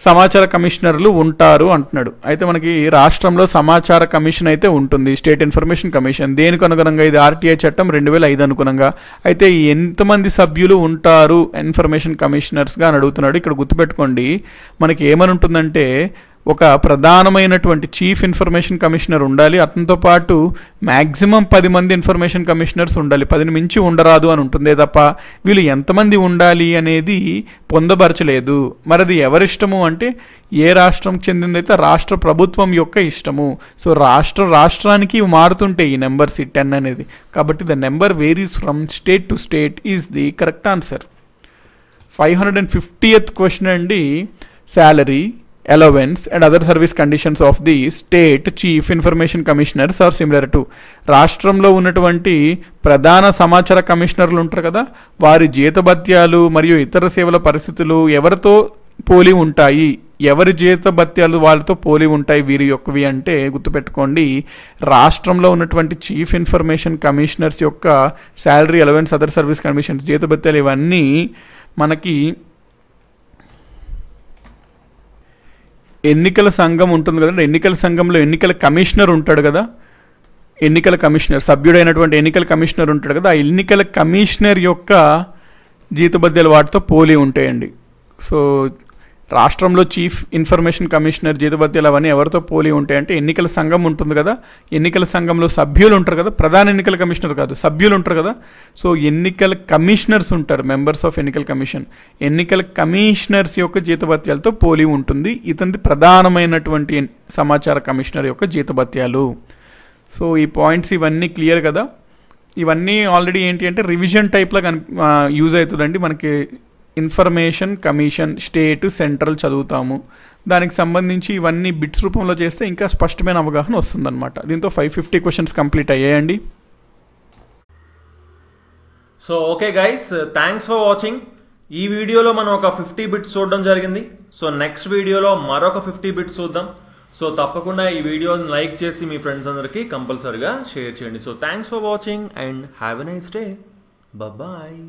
సమాచార కమిషనర్లు ఉంటారు అంటున్నాడు అయితే మనకి రాష్ట్రంలో సమాచార కమిషన్ అయితే ఉంటుంది స్టేట్ ఇన్ఫర్మేషన్ కమిషన్ దేనికి అనుగుణంగా ఇది ఆర్టీఐ చట్టం రెండు వేల ఐదు అనుగుణంగా అయితే ఎంతమంది సభ్యులు ఉంటారు ఇన్ఫర్మేషన్ కమిషనర్స్గా అని అడుగుతున్నాడు ఇక్కడ గుర్తుపెట్టుకోండి మనకి ఏమని ఉంటుందంటే ఒక ప్రధానమైనటువంటి చీఫ్ ఇన్ఫర్మేషన్ కమిషనర్ ఉండాలి అతనితో పాటు మ్యాక్సిమం పది మంది ఇన్ఫర్మేషన్ కమిషనర్స్ ఉండాలి పదిని మించి ఉండరాదు అని ఉంటుందే తప్ప వీళ్ళు ఎంతమంది ఉండాలి అనేది పొందపరచలేదు అది ఎవరిష్టము అంటే ఏ రాష్ట్రం చెందిందైతే రాష్ట్ర ప్రభుత్వం యొక్క ఇష్టము సో రాష్ట్ర రాష్ట్రానికి మారుతుంటే ఈ నెంబర్స్ ఈ టెన్ అనేది కాబట్టి the number varies from state to state is the correct answer five hundred and fiftieth question అండి salary allowance and other service conditions of the state chief information commissioners are similar to రాష్ట్రంలో ఉన్నటువంటి ప్రధాన సమాచార కమిషనర్లు ఉంటారు కదా వారి జీతభత్యాలు మరియు ఇతర సేవల పరిస్థితులు ఎవరితో పోలి ఉంటాయి ఎవరి జీత భత్యాలు వాళ్ళతో పోలి ఉంటాయి వీరి యొక్కవి అంటే గుర్తుపెట్టుకోండి రాష్ట్రంలో ఉన్నటువంటి చీఫ్ ఇన్ఫర్మేషన్ కమిషనర్స్ యొక్క salary allowance other service commissions జీత ఇవన్నీ మనకి ఎన్నికల సంఘం ఉంటుంది కదండి ఎన్నికల సంఘంలో ఎన్నికల కమిషనర్ ఉంటాడు కదా ఎన్నికల కమిషనర్ సభ్యుడైనటువంటి ఎన్నికల కమిషనర్ ఉంటాడు కదా ఆ ఎన్నికల కమిషనర్ యొక్క జీతబద్దెలు వాటితో పోలి ఉంటాయండి సో రాష్ట్రంలో చీఫ్ ఇన్ఫర్మేషన్ కమిషనర్ జీతభత్యాలు అవన్నీ ఎవరితో పోలి ఉంటాయి అంటే ఎన్నికల సంఘం ఉంటుంది కదా ఎన్నికల సంఘంలో సభ్యులు ఉంటారు కదా ప్రధాన ఎన్నికల కమిషనర్ కాదు సభ్యులు ఉంటారు కదా సో ఎన్నికల కమిషనర్స్ ఉంటారు మెంబర్స్ ఆఫ్ ఎన్నికల కమిషన్ ఎన్నికల కమిషనర్స్ యొక్క జీతభత్యాలతో పోలి ఉంటుంది ఇతని ప్రధానమైనటువంటి సమాచార కమిషనర్ యొక్క జీతభత్యాలు సో ఈ పాయింట్స్ ఇవన్నీ క్లియర్ కదా ఇవన్నీ ఆల్రెడీ ఏంటి అంటే రివిజన్ టైప్లో కని యూజ్ అవుతుందండి మనకి ఇన్ఫర్మేషన్ కమిషన్ స్టేట్ సెంట్రల్ చదువుతాము దానికి సంబంధించి ఇవన్నీ బిట్స్ రూపంలో చేస్తే ఇంకా స్పష్టమైన అవగాహన వస్తుందన్నమాట దీంతో ఫైవ్ ఫిఫ్టీ క్వశ్చన్స్ కంప్లీట్ అయ్యాయండి so okay guys thanks for watching ఈ వీడియోలో మనం ఒక ఫిఫ్టీ బిట్స్ చూడడం జరిగింది సో నెక్స్ట్ వీడియోలో మరొక ఫిఫ్టీ బిట్స్ చూద్దాం సో తప్పకుండా ఈ వీడియోని లైక్ చేసి మీ ఫ్రెండ్స్ అందరికీ కంపల్సరిగా షేర్ చేయండి so thanks for watching and have a nice day bye